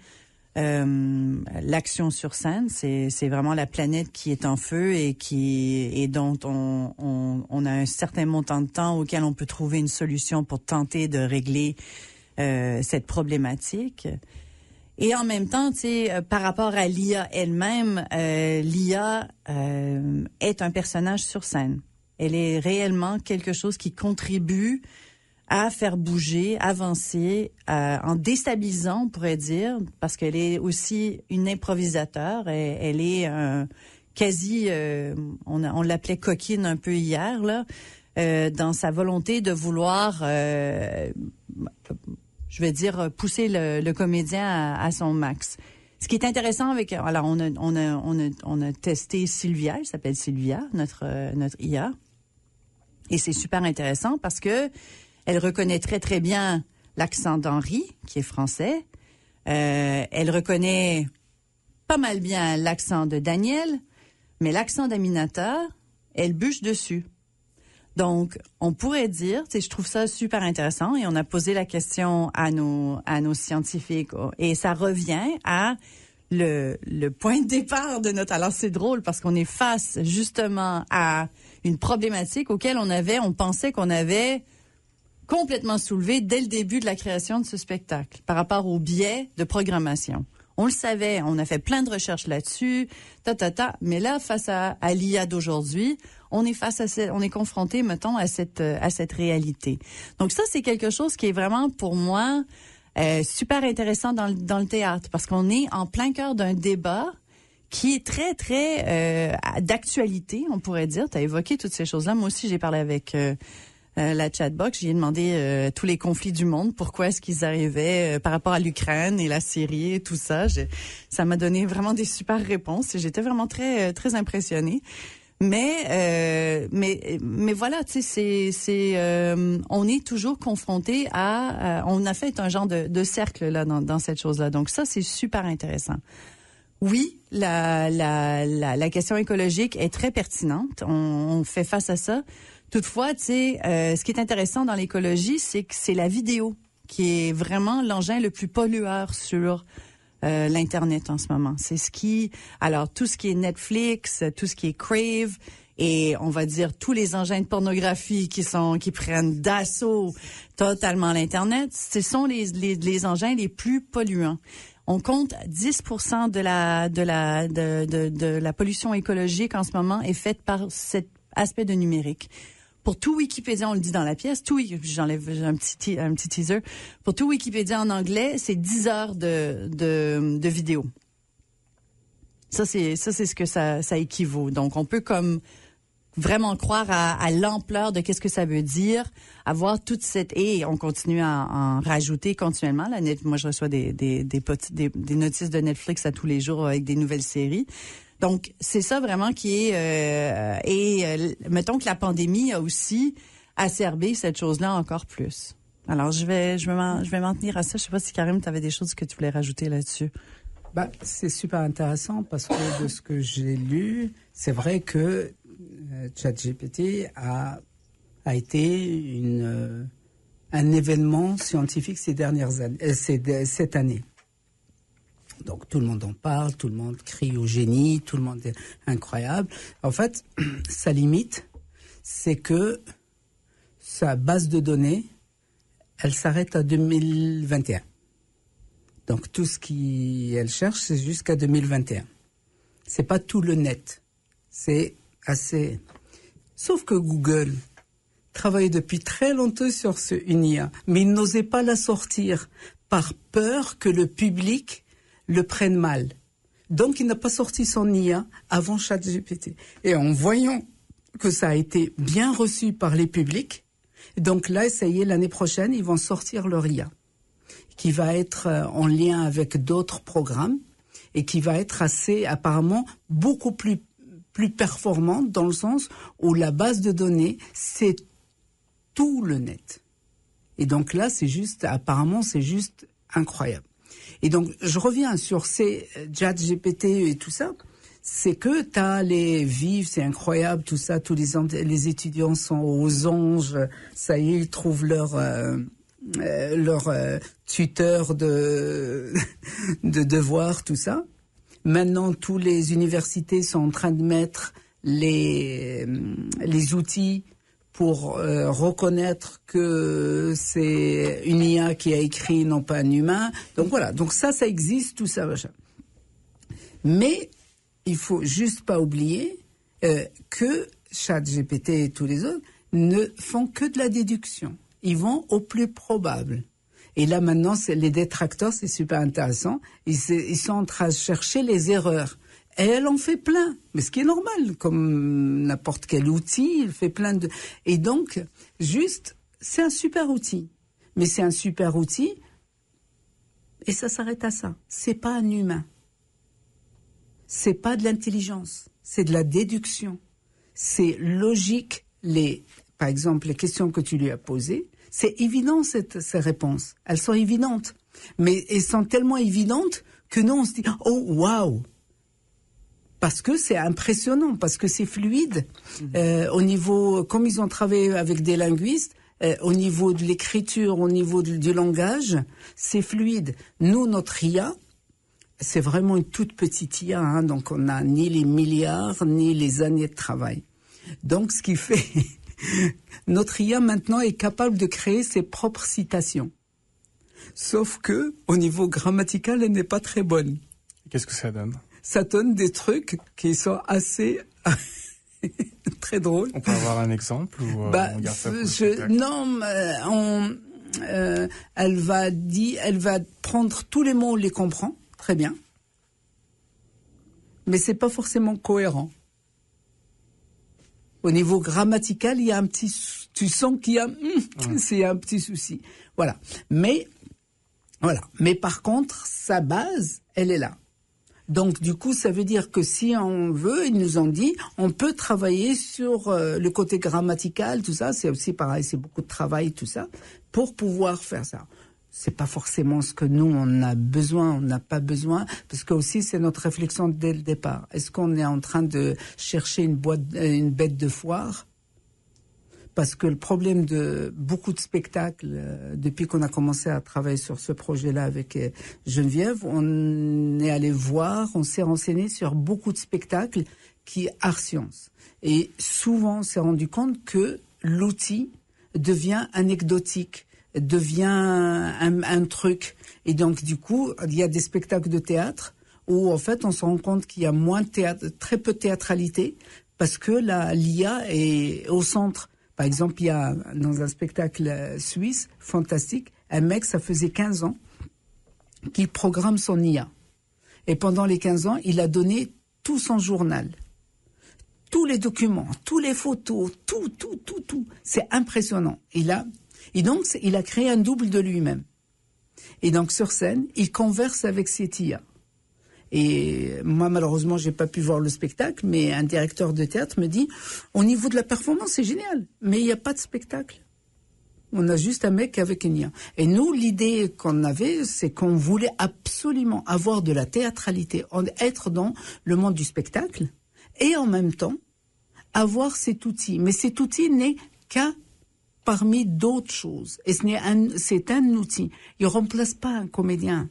euh, l'action sur scène. C'est vraiment la planète qui est en feu et qui et dont on, a un certain montant de temps auquel on peut trouver une solution pour tenter de régler euh, cette problématique. Et en même temps, tu sais, euh, par rapport à l'IA elle-même, l'IA est un personnage sur scène. Elle est réellement quelque chose qui contribue à faire bouger, avancer, euh, en déstabilisant, on pourrait dire, parce qu'elle est aussi une improvisateur. Elle, est euh, quasi, euh, on, l'appelait coquine un peu hier là, dans sa volonté de vouloir, je vais dire, pousser le, le comédien à, son max. Ce qui est intéressant avec, alors on a, on a, on testé Sylvia, elle s'appelle Sylvia, notre notre IA, et c'est super intéressant parce que elle reconnaît très très bien l'accent d'Henri, qui est français. Euh, elle reconnaît pas mal bien l'accent de Daniel, mais l'accent d'Aminata, elle bûche dessus. Donc, on pourrait dire, je trouve ça super intéressant et on a posé la question à nos, à nos scientifiques et ça revient à le, point de départ de notre... Alors, c'est drôle parce qu'on est face justement à une problématique auquel on avait, on pensait qu'on avait complètement soulevé dès le début de la création de ce spectacle par rapport au biais de programmation. On le savait, on a fait plein de recherches là-dessus, ta ta ta. Mais là, face à, l'IA d'aujourd'hui, on est face à on est confronté, mettons, à cette euh, à cette réalité. Donc ça, c'est quelque chose qui est vraiment pour moi euh, super intéressant dans le, dans le théâtre parce qu'on est en plein cœur d'un débat qui est très très euh, d'actualité, on pourrait dire. Tu as évoqué toutes ces choses-là. Moi aussi, j'ai parlé avec euh, la chatbox, j'ai demandé euh, tous les conflits du monde, pourquoi est-ce qu'ils arrivaient euh, par rapport à l'Ukraine et la Syrie et tout ça. ça m'a donné vraiment des super réponses et j'étais vraiment très très impressionnée. Mais mais voilà, tu c'est c'est on est toujours confronté à, on a fait un genre de, de cercle là dans, cette chose là. Donc ça c'est super intéressant. Oui, la, la, la, question écologique est très pertinente. on fait face à ça. Toutefois, tu sais, euh, ce qui est intéressant dans l'écologie, c'est que c'est la vidéo qui est vraiment l'engin le plus pollueur sur euh, l'internet en ce moment. C'est ce qui, alors tout ce qui est Netflix, tout ce qui est Crave et on va dire tous les engins de pornographie qui sont qui prennent d'assaut totalement l'internet, ce sont les, les, engins les plus polluants. On compte 10% de la de la de, de, de la pollution écologique en ce moment est faite par cet aspect de numérique pour tout Wikipédia, on le dit dans la pièce, tout, j'enlève un petit, un petit teaser, pour tout Wikipédia en anglais, c'est 10 heures de, de, vidéo. Ça, c'est, ça, c'est ce que ça, équivaut. Donc, on peut comme vraiment croire à, l'ampleur de qu'est-ce que ça veut dire, avoir toute cette et on continue à, en rajouter continuellement. net, moi, je reçois des des, des, des notices de Netflix à tous les jours avec des nouvelles séries. Donc, c'est ça vraiment qui est... Euh, et euh, mettons que la pandémie a aussi acerbé cette chose-là encore plus. Alors, je vais, je vais m'en tenir à ça. Je sais pas si, Karim, tu avais des choses que tu voulais rajouter là-dessus. Bah, c'est super intéressant parce que de ce que j'ai lu, c'est vrai que euh, ChatGPT a, été un événement scientifique ces dernières années, cette année. Donc tout le monde en parle, tout le monde crie au génie, tout le monde est incroyable. En fait, sa limite, c'est que sa base de données, elle s'arrête à 2021. Donc tout ce qu'elle cherche, c'est jusqu'à 2021. C'est pas tout le net. C'est assez. Sauf que Google travaillait depuis très longtemps sur ce UNIA, mais il n'osait pas la sortir par peur que le public le prennent mal. Donc, il n'a pas sorti son IA avant ChatGPT. Et en voyant que ça a été bien reçu par les publics, donc là, ça y est, l'année prochaine, ils vont sortir leur IA, qui va être euh, en lien avec d'autres programmes et qui va être assez, apparemment, beaucoup plus, plus performante dans le sens où la base de données, c'est tout le net. Et donc là, c'est juste, apparemment, c'est juste incroyable. Et donc, je reviens sur ces chat euh, GPT et tout ça. C'est que tu as les vives, c'est incroyable, tout ça. Tous les, les, étudiants sont aux anges. Ça y est, ils trouvent leur... Euh, euh, leur tuteur de, de devoirs, tout ça. Maintenant, toutes les universités sont en train de mettre les, les outils pour euh, reconnaître que c'est une IA qui a écrit, non pas un humain. Donc voilà, donc ça, ça existe, tout ça, Mais il faut juste pas oublier euh, que ChatGPT et tous les autres ne font que de la déduction. Ils vont au plus probable. Et là maintenant, les détracteurs, c'est super intéressant. Ils, ils sont en train de chercher les erreurs. Et elle en fait plein, mais ce qui est normal, comme n'importe quel outil, elle fait plein de... Et donc, juste, c'est un super outil. Mais c'est un super outil, et ça s'arrête à ça. C'est pas un humain. C'est pas de l'intelligence, c'est de la déduction. C'est logique, les, par exemple, les questions que tu lui as posées, c'est évident cette, ces réponses. Elles sont évidentes. Mais elles sont tellement évidentes que nous, on se dit, oh, waouh parce que c'est impressionnant, parce que c'est fluide. Mhm. Euh, au niveau, comme ils ont travaillé avec des linguistes, euh, au niveau de l'écriture, au niveau du, langage, c'est fluide. Nous, notre IA, c'est vraiment une toute petite IA, hein, donc on n'a ni les milliards, ni les années de travail. Donc, ce qui fait, notre IA maintenant est capable de créer ses propres citations. Sauf que, au niveau grammatical, elle n'est pas très bonne. Qu'est-ce que ça donne ça donne des trucs qui sont assez très drôles. On peut avoir un exemple ou euh, bah, Non, euh, elle va elle va prendre tous les mots, on les comprend très bien, mais c'est pas forcément cohérent. Au niveau grammatical, il y a un petit, tu sens qu'il y a, c'est hmm, un petit souci. Voilà. Mais, voilà. Mais par contre, sa base, elle est là. Donc du coup, ça veut dire que si on veut, ils nous ont dit, on peut travailler sur euh, le côté grammatical, tout ça. C'est aussi pareil, c'est beaucoup de travail, tout ça, pour pouvoir faire ça c'est pas forcément ce que nous on a besoin, on n'a pas besoin, parce que aussi c'est notre réflexion dès le départ. Est-ce qu'on est en train de chercher une boîte, euh, une bête de foire parce que le problème de beaucoup de spectacles, euh, depuis qu'on a commencé à travailler sur ce projet-là avec euh, Geneviève, on est allé voir, on s'est renseigné sur beaucoup de spectacles qui art science. Et souvent, on s'est rendu compte que l'outil devient anecdotique, devient un, truc. Et donc, du coup, il y a des spectacles de théâtre où, en fait, on se rend compte qu'il y a moins de théâtre, très peu de théâtralité, parce que l'IA est au centre par exemple, il y a dans un spectacle euh, suisse fantastique, un mec, ça faisait 15 ans, qu'il programme son IA. Et pendant les 15 ans, il a donné tout son journal, tous les documents, tous les photos, tout, tout, tout, tout. C'est impressionnant. Il a, et donc, il a créé un double de lui-même. Et donc, sur scène, il converse avec cette IA. Et moi, malheureusement, j'ai pas pu voir le spectacle, mais un directeur de théâtre me dit, au niveau de la performance, c'est génial, mais il n'y a pas de spectacle. On a juste un mec avec lien Et nous, l'idée qu'on avait, c'est qu'on voulait absolument avoir de la théâtralité, être dans le monde du spectacle, et en même temps, avoir cet outil. Mais cet outil n'est qu'un parmi d'autres choses. Et c'est un, un outil. Il remplace pas un comédien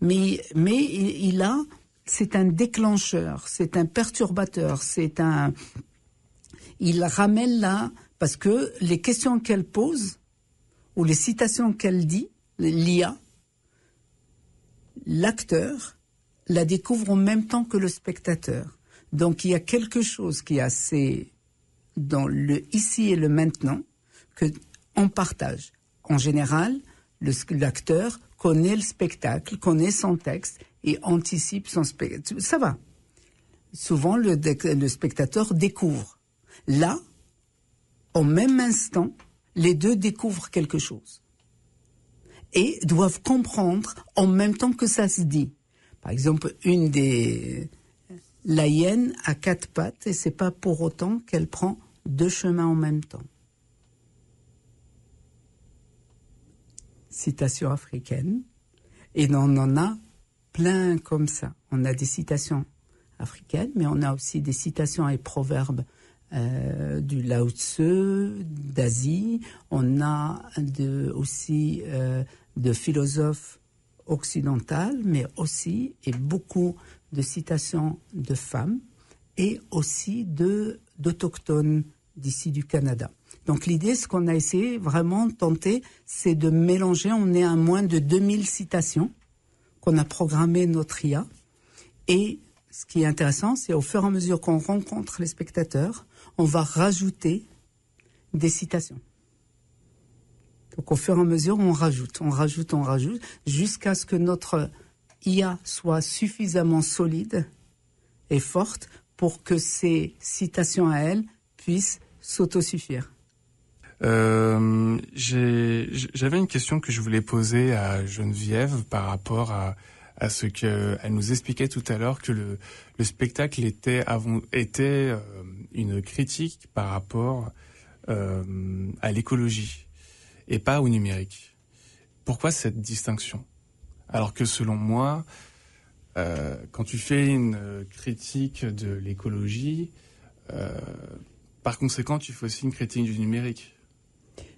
mais, il, a, c'est un déclencheur, c'est un perturbateur, c'est un, il ramène là parce que les questions qu'elle pose ou les citations qu'elle dit, l'IA, l'acteur la découvre en même temps que le spectateur. Donc il y a quelque chose qui est assez dans le ici et le maintenant que on partage. En général, l'acteur connaît le spectacle, connaît son texte et anticipe son spectacle. Ça va. Souvent, le, le spectateur découvre. Là, au même instant, les deux découvrent quelque chose et doivent comprendre en même temps que ça se dit. Par exemple, une des la hyène a quatre pattes et c'est pas pour autant qu'elle prend deux chemins en même temps. citations africaines. Et on en a plein comme ça. On a des citations africaines, mais on a aussi des citations et proverbes euh, du Lao Tzu, d'Asie. On a aussi euh, de philosophes occidentaux, mais aussi et beaucoup de citations de femmes et aussi de d'autochtones d'ici du Canada. Donc l'idée, ce qu'on a essayé vraiment tenter, c'est de mélanger. On est à moins de 2000 citations qu'on a programmé notre IA. Et ce qui est intéressant, c'est au fur et à mesure qu'on rencontre les spectateurs, on va rajouter des citations. Donc au fur et à mesure, on rajoute, on rajoute, on rajoute, jusqu'à ce que notre IA soit suffisamment solide et forte pour que ces citations à elle puissent s'autosuffire. Euh, J'avais une question que je voulais poser à Geneviève par rapport à, à ce qu'elle nous expliquait tout à l'heure que le, spectacle était, avant, était euh, une critique par rapport euh, à l'écologie et pas au numérique. Pourquoi cette distinction Alors que selon moi, euh, quand tu fais une critique de l'écologie, par conséquent, tu fais aussi une critique du numérique.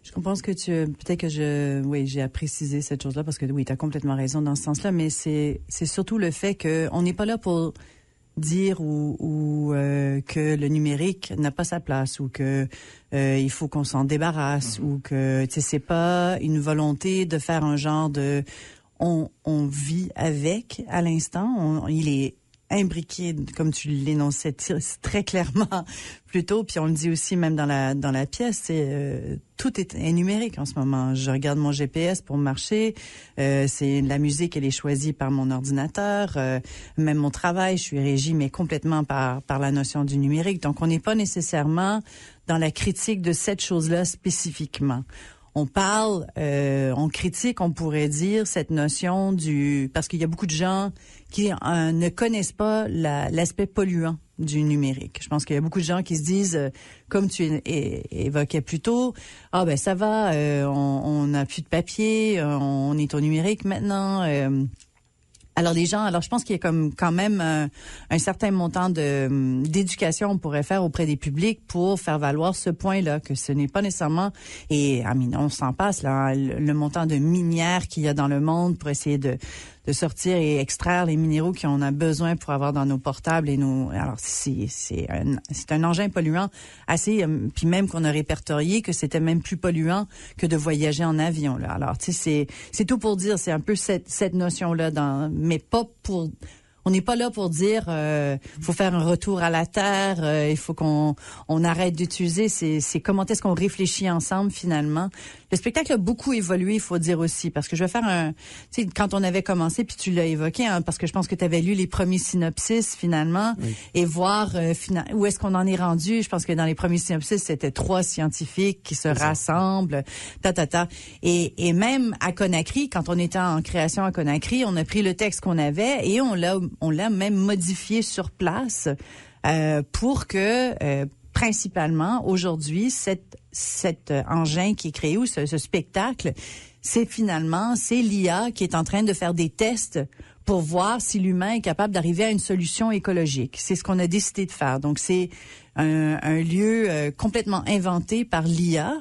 Je comprends que tu peut-être que je oui j'ai à préciser cette chose-là parce que oui tu as complètement raison dans ce sens-là mais c'est c'est surtout le fait que on n'est pas là pour dire ou, euh, que le numérique n'a pas sa place ou que euh, il faut qu'on s'en débarrasse mhm. ou que tu sais c'est pas une volonté de faire un genre de on, on vit avec à l'instant il est imbriqué, comme tu l'énonçais très clairement plus tôt, puis on le dit aussi même dans la dans la pièce, c'est euh, tout est, numérique en ce moment. Je regarde mon GPS pour marcher, euh, c'est la musique elle est choisie par mon ordinateur, euh, même mon travail, je suis régie mais complètement par par la notion du numérique. Donc on n'est pas nécessairement dans la critique de cette chose-là spécifiquement on parle, euh, on critique, on pourrait dire cette notion du parce qu'il y a beaucoup de gens qui euh, ne connaissent pas l'aspect polluant du numérique. Je pense qu'il y a beaucoup de gens qui se disent, euh, comme tu évoquais plus tôt, ah ben ça va, on n'a plus de papier, on est au numérique maintenant alors les gens, alors je pense qu'il y a comme quand même euh, un, certain montant de hum, d'éducation on pourrait faire auprès des publics pour faire valoir ce point-là que ce n'est pas nécessairement et ah on s'en passe là hein, le, le montant de minières qu'il y a dans le monde pour essayer de de sortir et extraire les minéraux qu'on a besoin pour avoir dans nos portables et nos. Alors c'est c'est un, un engin polluant assez euh, puis même qu'on a répertorié que c'était même plus polluant que de voyager en avion là. Alors tu sais c'est tout pour dire c'est un peu cette cette notion là dans mais pas pour on n'est pas là pour dire euh, faut faire un retour à la terre, euh, il faut qu'on on arrête d'utiliser. C'est, comment est-ce qu'on réfléchit ensemble finalement. Le spectacle a beaucoup évolué, il faut dire aussi, parce que je vais faire un. Tu sais, quand on avait commencé, puis tu l'as évoqué, hein, parce que je pense que tu avais lu les premiers synopsis finalement et voir euh, où est-ce qu'on en est rendu. Je pense que dans les premiers synopsis, c'était trois scientifiques qui se rassemblent, ta ta ta. Et, et même à Conakry, quand on était en création à Conakry, on a pris le texte qu'on avait et on l'a on l'a même modifié sur place euh, pour que euh, principalement aujourd'hui cette cet euh, engin qui est créé ou ce, spectacle, c'est finalement c'est l'IA qui est en train de faire des tests pour voir si l'humain est capable d'arriver à une solution écologique. C'est ce qu'on a décidé de faire. Donc c'est un, lieu complètement inventé par l'IA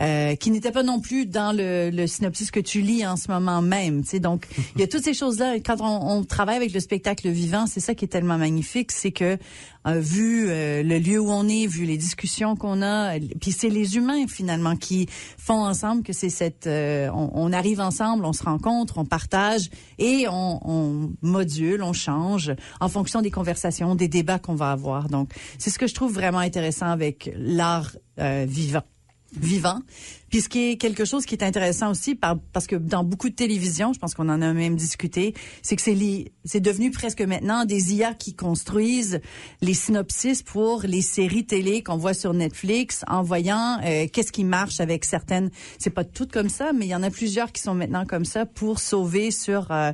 euh, qui n'était pas non plus dans le, le, synopsis que tu lis en ce moment même. Donc, il y a toutes ces choses-là. Quand on, on, travaille avec le spectacle vivant, c'est ça qui est tellement magnifique, c'est que euh, vu euh, le lieu où on est, vu les discussions qu'on a, puis c'est les humains finalement qui font ensemble que c'est cette, on, arrive ensemble, on se rencontre, on partage et on, on module, on change en fonction des conversations, des débats qu'on va avoir. Donc, c'est ce que je trouve vraiment intéressant avec l'art vivant vivant. Puis ce qui est quelque chose qui est intéressant aussi, par, parce que dans beaucoup de télévisions, je pense qu'on en a même discuté, c'est que c'est devenu presque maintenant des IA qui construisent les synopsis pour les séries télé qu'on voit sur Netflix, en voyant euh, qu'est-ce qui marche avec certaines. C'est pas toutes comme ça, mais il y en a plusieurs qui sont maintenant comme ça pour sauver sur. Euh,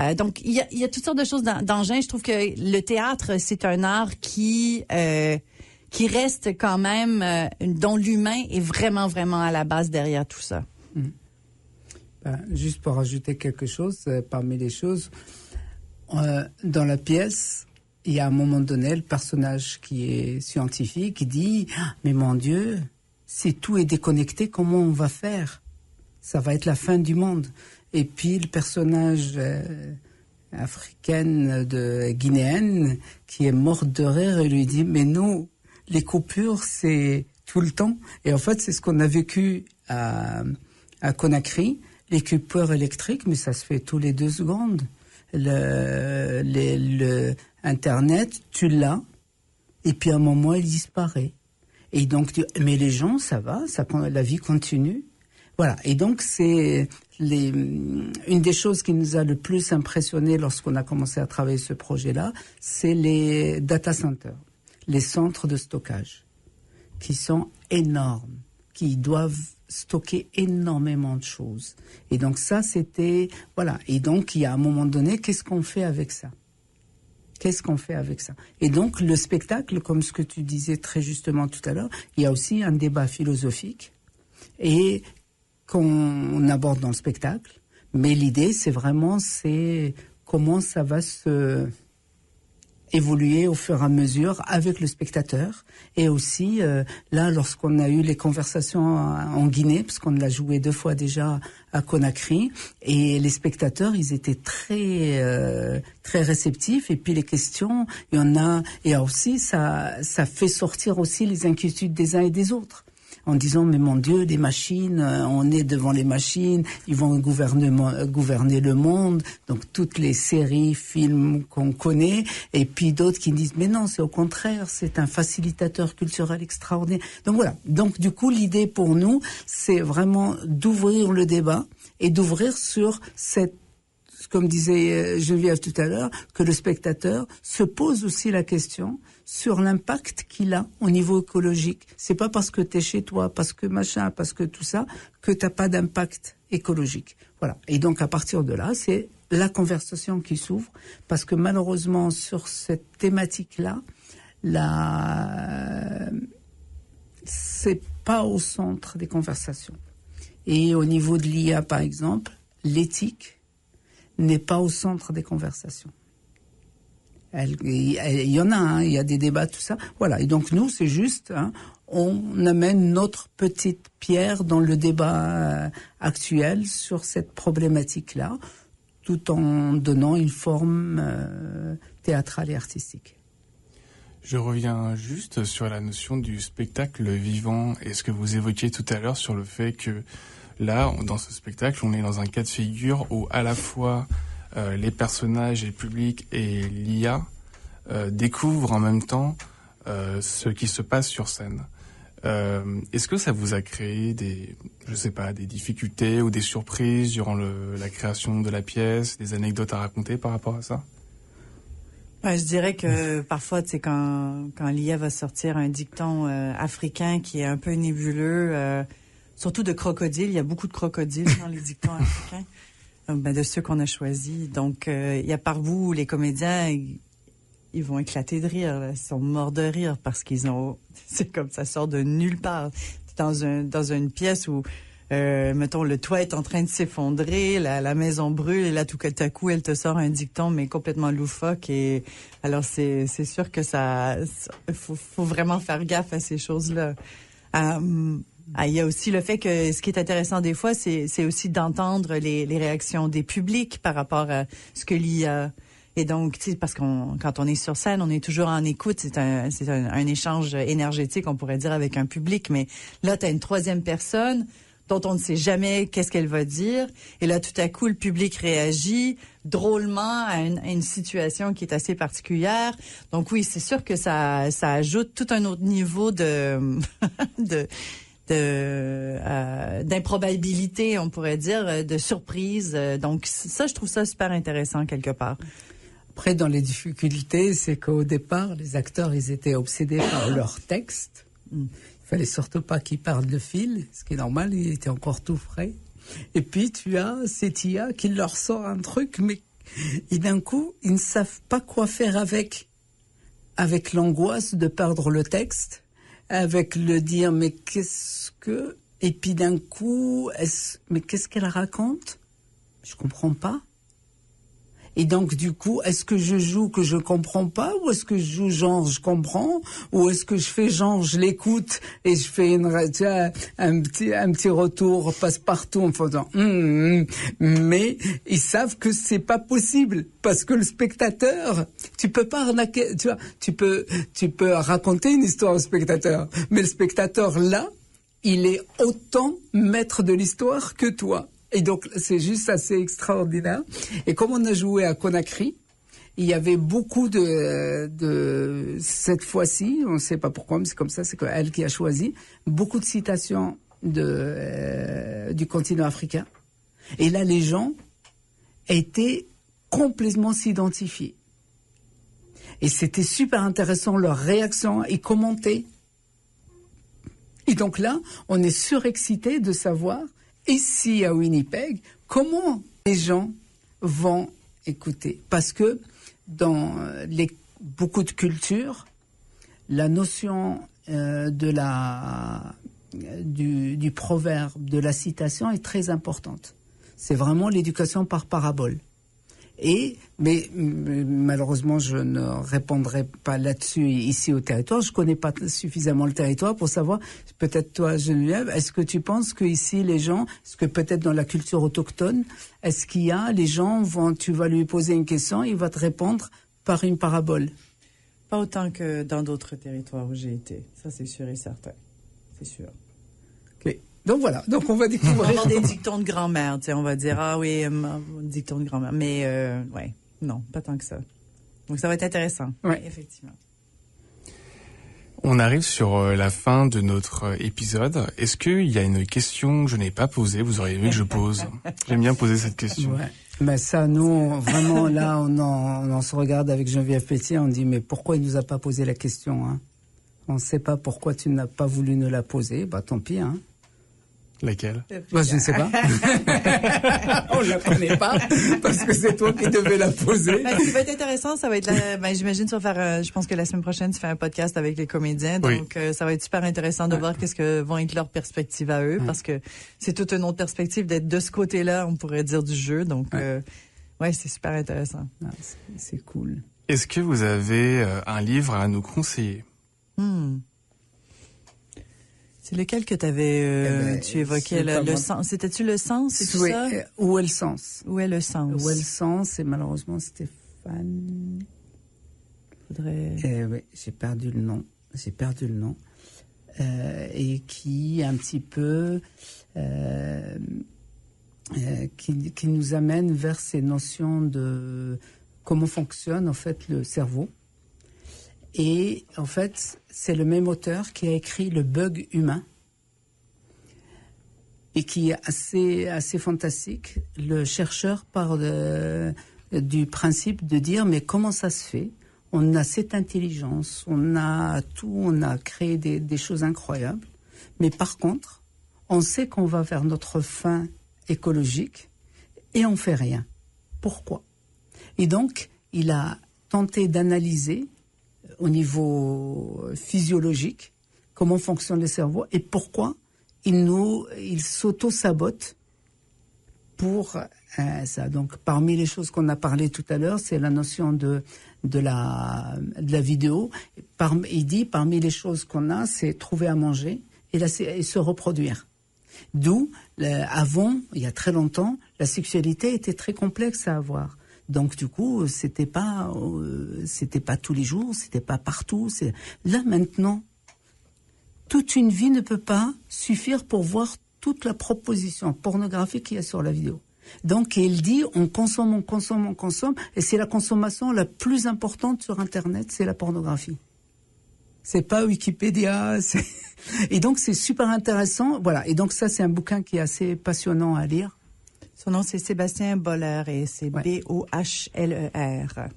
euh, donc il y a, y a, toutes sortes de choses d'engins. Je trouve que le théâtre, c'est un art qui qui reste quand même, euh, dont l'humain est vraiment, vraiment à la base derrière tout ça. Hmm. Ben, juste pour ajouter quelque chose, euh, parmi les choses, euh, dans la pièce, il y a un moment donné le personnage qui est scientifique qui dit ah, Mais mon Dieu, si tout est déconnecté, comment on va faire Ça va être la fin du monde. Et puis le personnage africaine de guinéenne qui est mort de rire et lui dit Mais nous, les coupures, c'est tout le temps. Et en fait, c'est ce qu'on a vécu à, Conakry, les coupures électriques, mais ça se fait tous les deux secondes. Le, le Internet, tu l'as, et puis à un moment, il disparaît. Et donc, mais les gens, ça va, ça, la vie continue. Voilà. Et donc, c'est les, une des choses qui nous a le plus impressionné lorsqu'on a commencé à travailler ce projet-là, c'est les data centers les centres de stockage, qui sont énormes, qui doivent stocker énormément de choses. Et donc ça, c'était... Voilà. Et donc, il y a un moment donné, qu'est-ce qu'on fait avec ça Qu'est-ce qu'on fait avec ça Et donc, le spectacle, comme ce que tu disais très justement tout à l'heure, il y a aussi un débat philosophique et qu'on aborde dans le spectacle. Mais l'idée, c'est vraiment, c'est comment ça va se évoluer au fur et à mesure avec le spectateur et aussi euh, là lorsqu'on a eu les conversations en Guinée parce qu'on l'a joué deux fois déjà à Conakry et les spectateurs ils étaient très euh, très réceptifs et puis les questions il y en a et aussi ça ça fait sortir aussi les inquiétudes des uns et des autres en disant mais mon Dieu, des machines, euh, on est devant les machines, ils vont euh, gouverner le monde. Donc toutes les séries, films qu'on connaît, et puis d'autres qui disent mais non, c'est au contraire, c'est un facilitateur culturel extraordinaire. Donc voilà. Donc du coup, l'idée pour nous, c'est vraiment d'ouvrir le débat et d'ouvrir sur cette comme disait euh, Geneviève tout à l'heure, que le spectateur se pose aussi la question sur l'impact qu'il a au niveau écologique. C'est pas parce que tu es chez toi, parce que machin, parce que tout ça, que t'as pas d'impact écologique. Voilà. Et donc à partir de là, c'est la conversation qui s'ouvre, parce que malheureusement sur cette thématique-là, la... c'est pas au centre des conversations. Et au niveau de l'IA, par exemple, l'éthique n'est pas au centre des conversations. Il y en a, hein, il y a des débats, tout ça. Voilà. Et donc nous, c'est juste, hein, on amène notre petite pierre dans le débat euh, actuel sur cette problématique-là, tout en donnant une forme euh, théâtrale et artistique. Je reviens juste sur la notion du spectacle vivant et ce que vous évoquiez tout à l'heure sur le fait que là, dans ce spectacle, on est dans un cas de figure où à la fois euh, les personnages, et le public et euh, l'IA découvrent en même temps euh, ce qui se passe sur scène. Est-ce que ça vous a créé des, je sais pas, des difficultés ou des surprises durant la création de la pièce, des anecdotes à raconter par rapport à ça ben, je dirais que parfois, c'est quand quand l'IA va sortir un dicton africain qui est un peu nébuleux, surtout de crocodile. Il y a beaucoup de crocodiles dans les dictons africains. Euh, ben, de ceux qu'on a choisis. Donc, euh, il y a par vous les comédiens ils vont éclater de rire. Ils sont morts de rire parce qu'ils ont. C'est comme ça sort de nulle part. Dans, un, dans une pièce où, euh, mettons, le toit est en train de s'effondrer, la, la, maison brûle, et là, tout à coup, elle te sort un dicton, mais complètement loufoque. Et alors, c'est, sûr que ça. Faut, faut vraiment faire gaffe à ces choses-là. Ah, il y a aussi le fait que ce qui est intéressant des fois, c'est aussi d'entendre les, les, réactions des publics par rapport à ce que l'IA. Et donc, parce qu'on quand on est sur scène, on est toujours en écoute. C'est un, c'est un, échange énergétique, on pourrait dire, avec un public. Mais là, tu as une troisième personne dont on ne sait jamais qu'est-ce qu'elle va dire. Et là, tout à coup, le public réagit drôlement à une, à une situation qui est assez particulière. Donc oui, c'est sûr que ça, ça ajoute tout un autre niveau de, de euh, d'improbabilité, on pourrait dire, euh, de surprise. Euh, donc ça, je trouve ça super intéressant quelque part. Après, dans les difficultés, c'est qu'au départ, les acteurs, ils étaient obsédés par ah. leur texte. Mm. Il fallait surtout pas qu'ils perdent le fil, ce qui est normal, il était encore tout frais. Et puis, tu as cette IA qui leur sort un truc, mais d'un coup, ils ne savent pas quoi faire avec. Avec l'angoisse de perdre le texte, avec le dire mais qu'est-ce que et puis d'un coup est mais qu'est-ce qu'elle raconte Je comprends pas. Et donc du coup, est-ce que je joue que je comprends pas ou est-ce que je joue genre je comprends ou est-ce que je fais genre je l'écoute et je fais une un petit un petit retour passe partout en faisant hum, hum, hum. mais ils savent que c'est pas possible parce que le spectateur tu peux pas tu vois, tu peux, tu peux raconter une histoire au spectateur, mais le spectateur là, il est autant maître de l'histoire que toi. Et donc, c'est juste assez extraordinaire. Et comme on a joué à Conakry, il y avait beaucoup de, cette fois-ci, on ne sait pas pourquoi, mais c'est comme ça, c'est elle qui a choisi, beaucoup de citations de, euh, du continent africain. Et là, les gens étaient complètement s'identifier. Et c'était super intéressant leur réaction et commenter. Et donc là, on est surexcité de savoir, ici à Winnipeg, comment les gens vont écouter. Parce que dans euh, les, beaucoup de cultures, la notion euh, de la, euh, du proverbe, de la citation est très importante. C'est vraiment l'éducation par parabole mais malheureusement, je ne répondrai pas là-dessus ici au territoire. Je ne connais pas suffisamment le territoire pour savoir, peut-être toi, Geneviève, est-ce que tu penses que ici les gens, ce que peut-être dans la culture autochtone, est-ce qu'il y a, les gens vont, tu vas lui poser une question, il va te répondre par une parabole Pas autant que dans d'autres territoires où j'ai été. Ça, c'est sûr et certain. C'est sûr. Donc voilà, donc on va découvrir. On des dictons de grand-mère, tu sais, on va dire, ah oui, euh, dictons de grand-mère. Mais euh, ouais, non, pas tant que ça. Donc ça va être intéressant. Ouais, effectivement. On arrive sur euh, la fin de notre épisode. Est-ce qu'il y a une question que je n'ai pas posée Vous auriez vu que je pose J'aime bien poser cette question. Mais bah ça, nous, vraiment, là, on on se regarde avec Geneviève Pétier, on dit, mais pourquoi il nous a pas posé la question hein On ne sait pas pourquoi tu n'as pas voulu nous la poser. Bah, tant pis. Hein Laquelle Moi bah, Je ne sais pas. On ne la connaît pas parce que c'est toi qui devais la poser. Ben, ce qui va être intéressant, ça va être, ben, j'imagine, faire, euh, je pense que la semaine prochaine, tu fais un podcast avec les comédiens, donc euh, ça va être super intéressant de voir qu'est-ce que vont être leurs perspectives à eux, parce que c'est toute une autre perspective d'être de ce côté-là, on pourrait dire du jeu, donc ouais, euh, c'est super intéressant. Ah, c'est cool. Est-ce que vous avez un livre à nous conseiller hmm. C'est lequel que avais, euh, eh ben, tu évoquais, le, sens. C'était-tu le sens, c'est ça? Euh, où est le sens? Où est le sens? Où est le sens? Et malheureusement, Stéphane... Faudrait... Eh oui, j'ai perdu le nom. J'ai perdu le nom. Euh, et qui, un petit peu... qui, qui, nous amène vers ces notions de comment fonctionne en fait le cerveau et en fait, c'est le même auteur qui a écrit Le bug humain et qui est assez, assez fantastique. Le chercheur part du principe de dire mais comment ça se fait On a cette intelligence, on a tout, on a créé des, choses incroyables, mais par contre, on sait qu'on va vers notre fin écologique et on fait rien. Pourquoi Et donc, il a tenté d'analyser au niveau euh, physiologique, comment fonctionne le cerveau et pourquoi il nous, il s'auto-sabote pour euh, ça. Donc, parmi les choses qu'on a parlé tout à l'heure, c'est la notion de, de, la, la vidéo. il dit, parmi les choses qu'on a, c'est trouver à manger et se reproduire. D'où, euh, avant, il y a très longtemps, la sexualité était très complexe à avoir. Donc du coup, c'était pas, euh, c'était pas tous les jours, c'était pas partout. C'est là maintenant. Toute une vie ne peut pas suffire pour voir toute la proposition pornographique qu'il y a sur la vidéo. Donc il dit on consomme, on consomme, on consomme, et c'est la consommation la plus importante sur Internet, c'est la pornographie. C'est pas Wikipédia. Et donc c'est super intéressant, voilà. Et donc ça c'est un bouquin qui est assez passionnant à lire son nom, c'est Sébastien Boller et c'est B-O-H-L-E-R.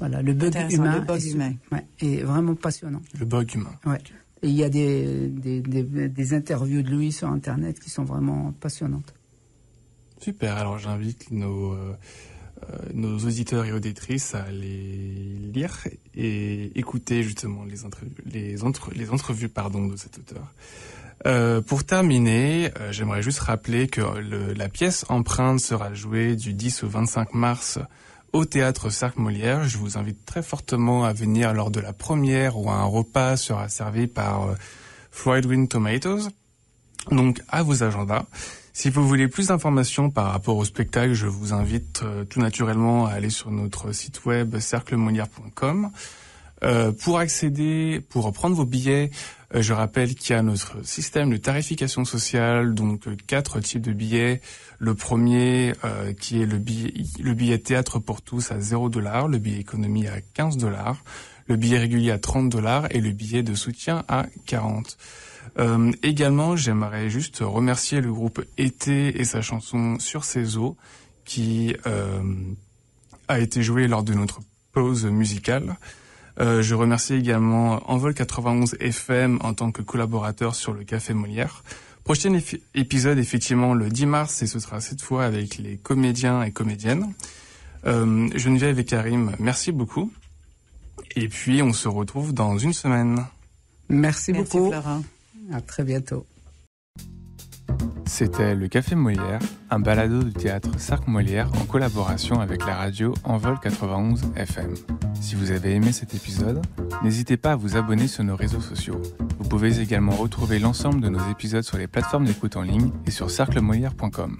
Voilà, le bug humain. est, est vraiment passionnant. Le bug humain. il y a des, des, des, interviews de lui sur Internet qui sont vraiment passionnantes. Super, alors j'invite nos... Euh, euh, nos auditeurs et auditrices à les lire et écouter justement les, entrevues, les, les pardon, de cet auteur. Euh, pour terminer, euh, j'aimerais juste rappeler que le, la pièce Empreinte sera jouée du 10 au 25 mars au théâtre Cercle Molière. Je vous invite très fortement à venir lors de la première où un repas sera servi par euh, Floyd Tomatoes. Donc à vos agendas. Si vous voulez plus d'informations par rapport au spectacle, je vous invite euh, tout naturellement à aller sur notre site web cerclemonière.com. Euh, pour accéder, pour prendre vos billets, euh, je rappelle qu'il y a notre système de tarification sociale, donc quatre types de billets. Le premier qui est le billet, le billet théâtre pour tous à 0 dollars, le billet économie à 15 dollars, le billet régulier à 30 dollars et le billet de soutien à 40. Euh, également, j'aimerais juste remercier le groupe Été e et sa chanson Sur ses eaux qui euh, a été jouée lors de notre pause musicale. Euh, je remercie également Envol 91 FM en tant que collaborateur sur le Café Molière. Prochain épisode effectivement le 10 mars et ce sera cette fois avec les comédiens et comédiennes. Euh, Geneviève et Karim, merci beaucoup. Et puis on se retrouve dans une semaine. Merci, beaucoup. À très bientôt. C'était Le Café Molière, un balado du théâtre Sarc Molière en collaboration avec la radio Envol 91 FM. Si vous avez aimé cet épisode, n'hésitez pas à vous abonner sur nos réseaux sociaux. Vous pouvez également retrouver l'ensemble de nos épisodes sur les plateformes d'écoute en ligne et sur cerclemolière.com.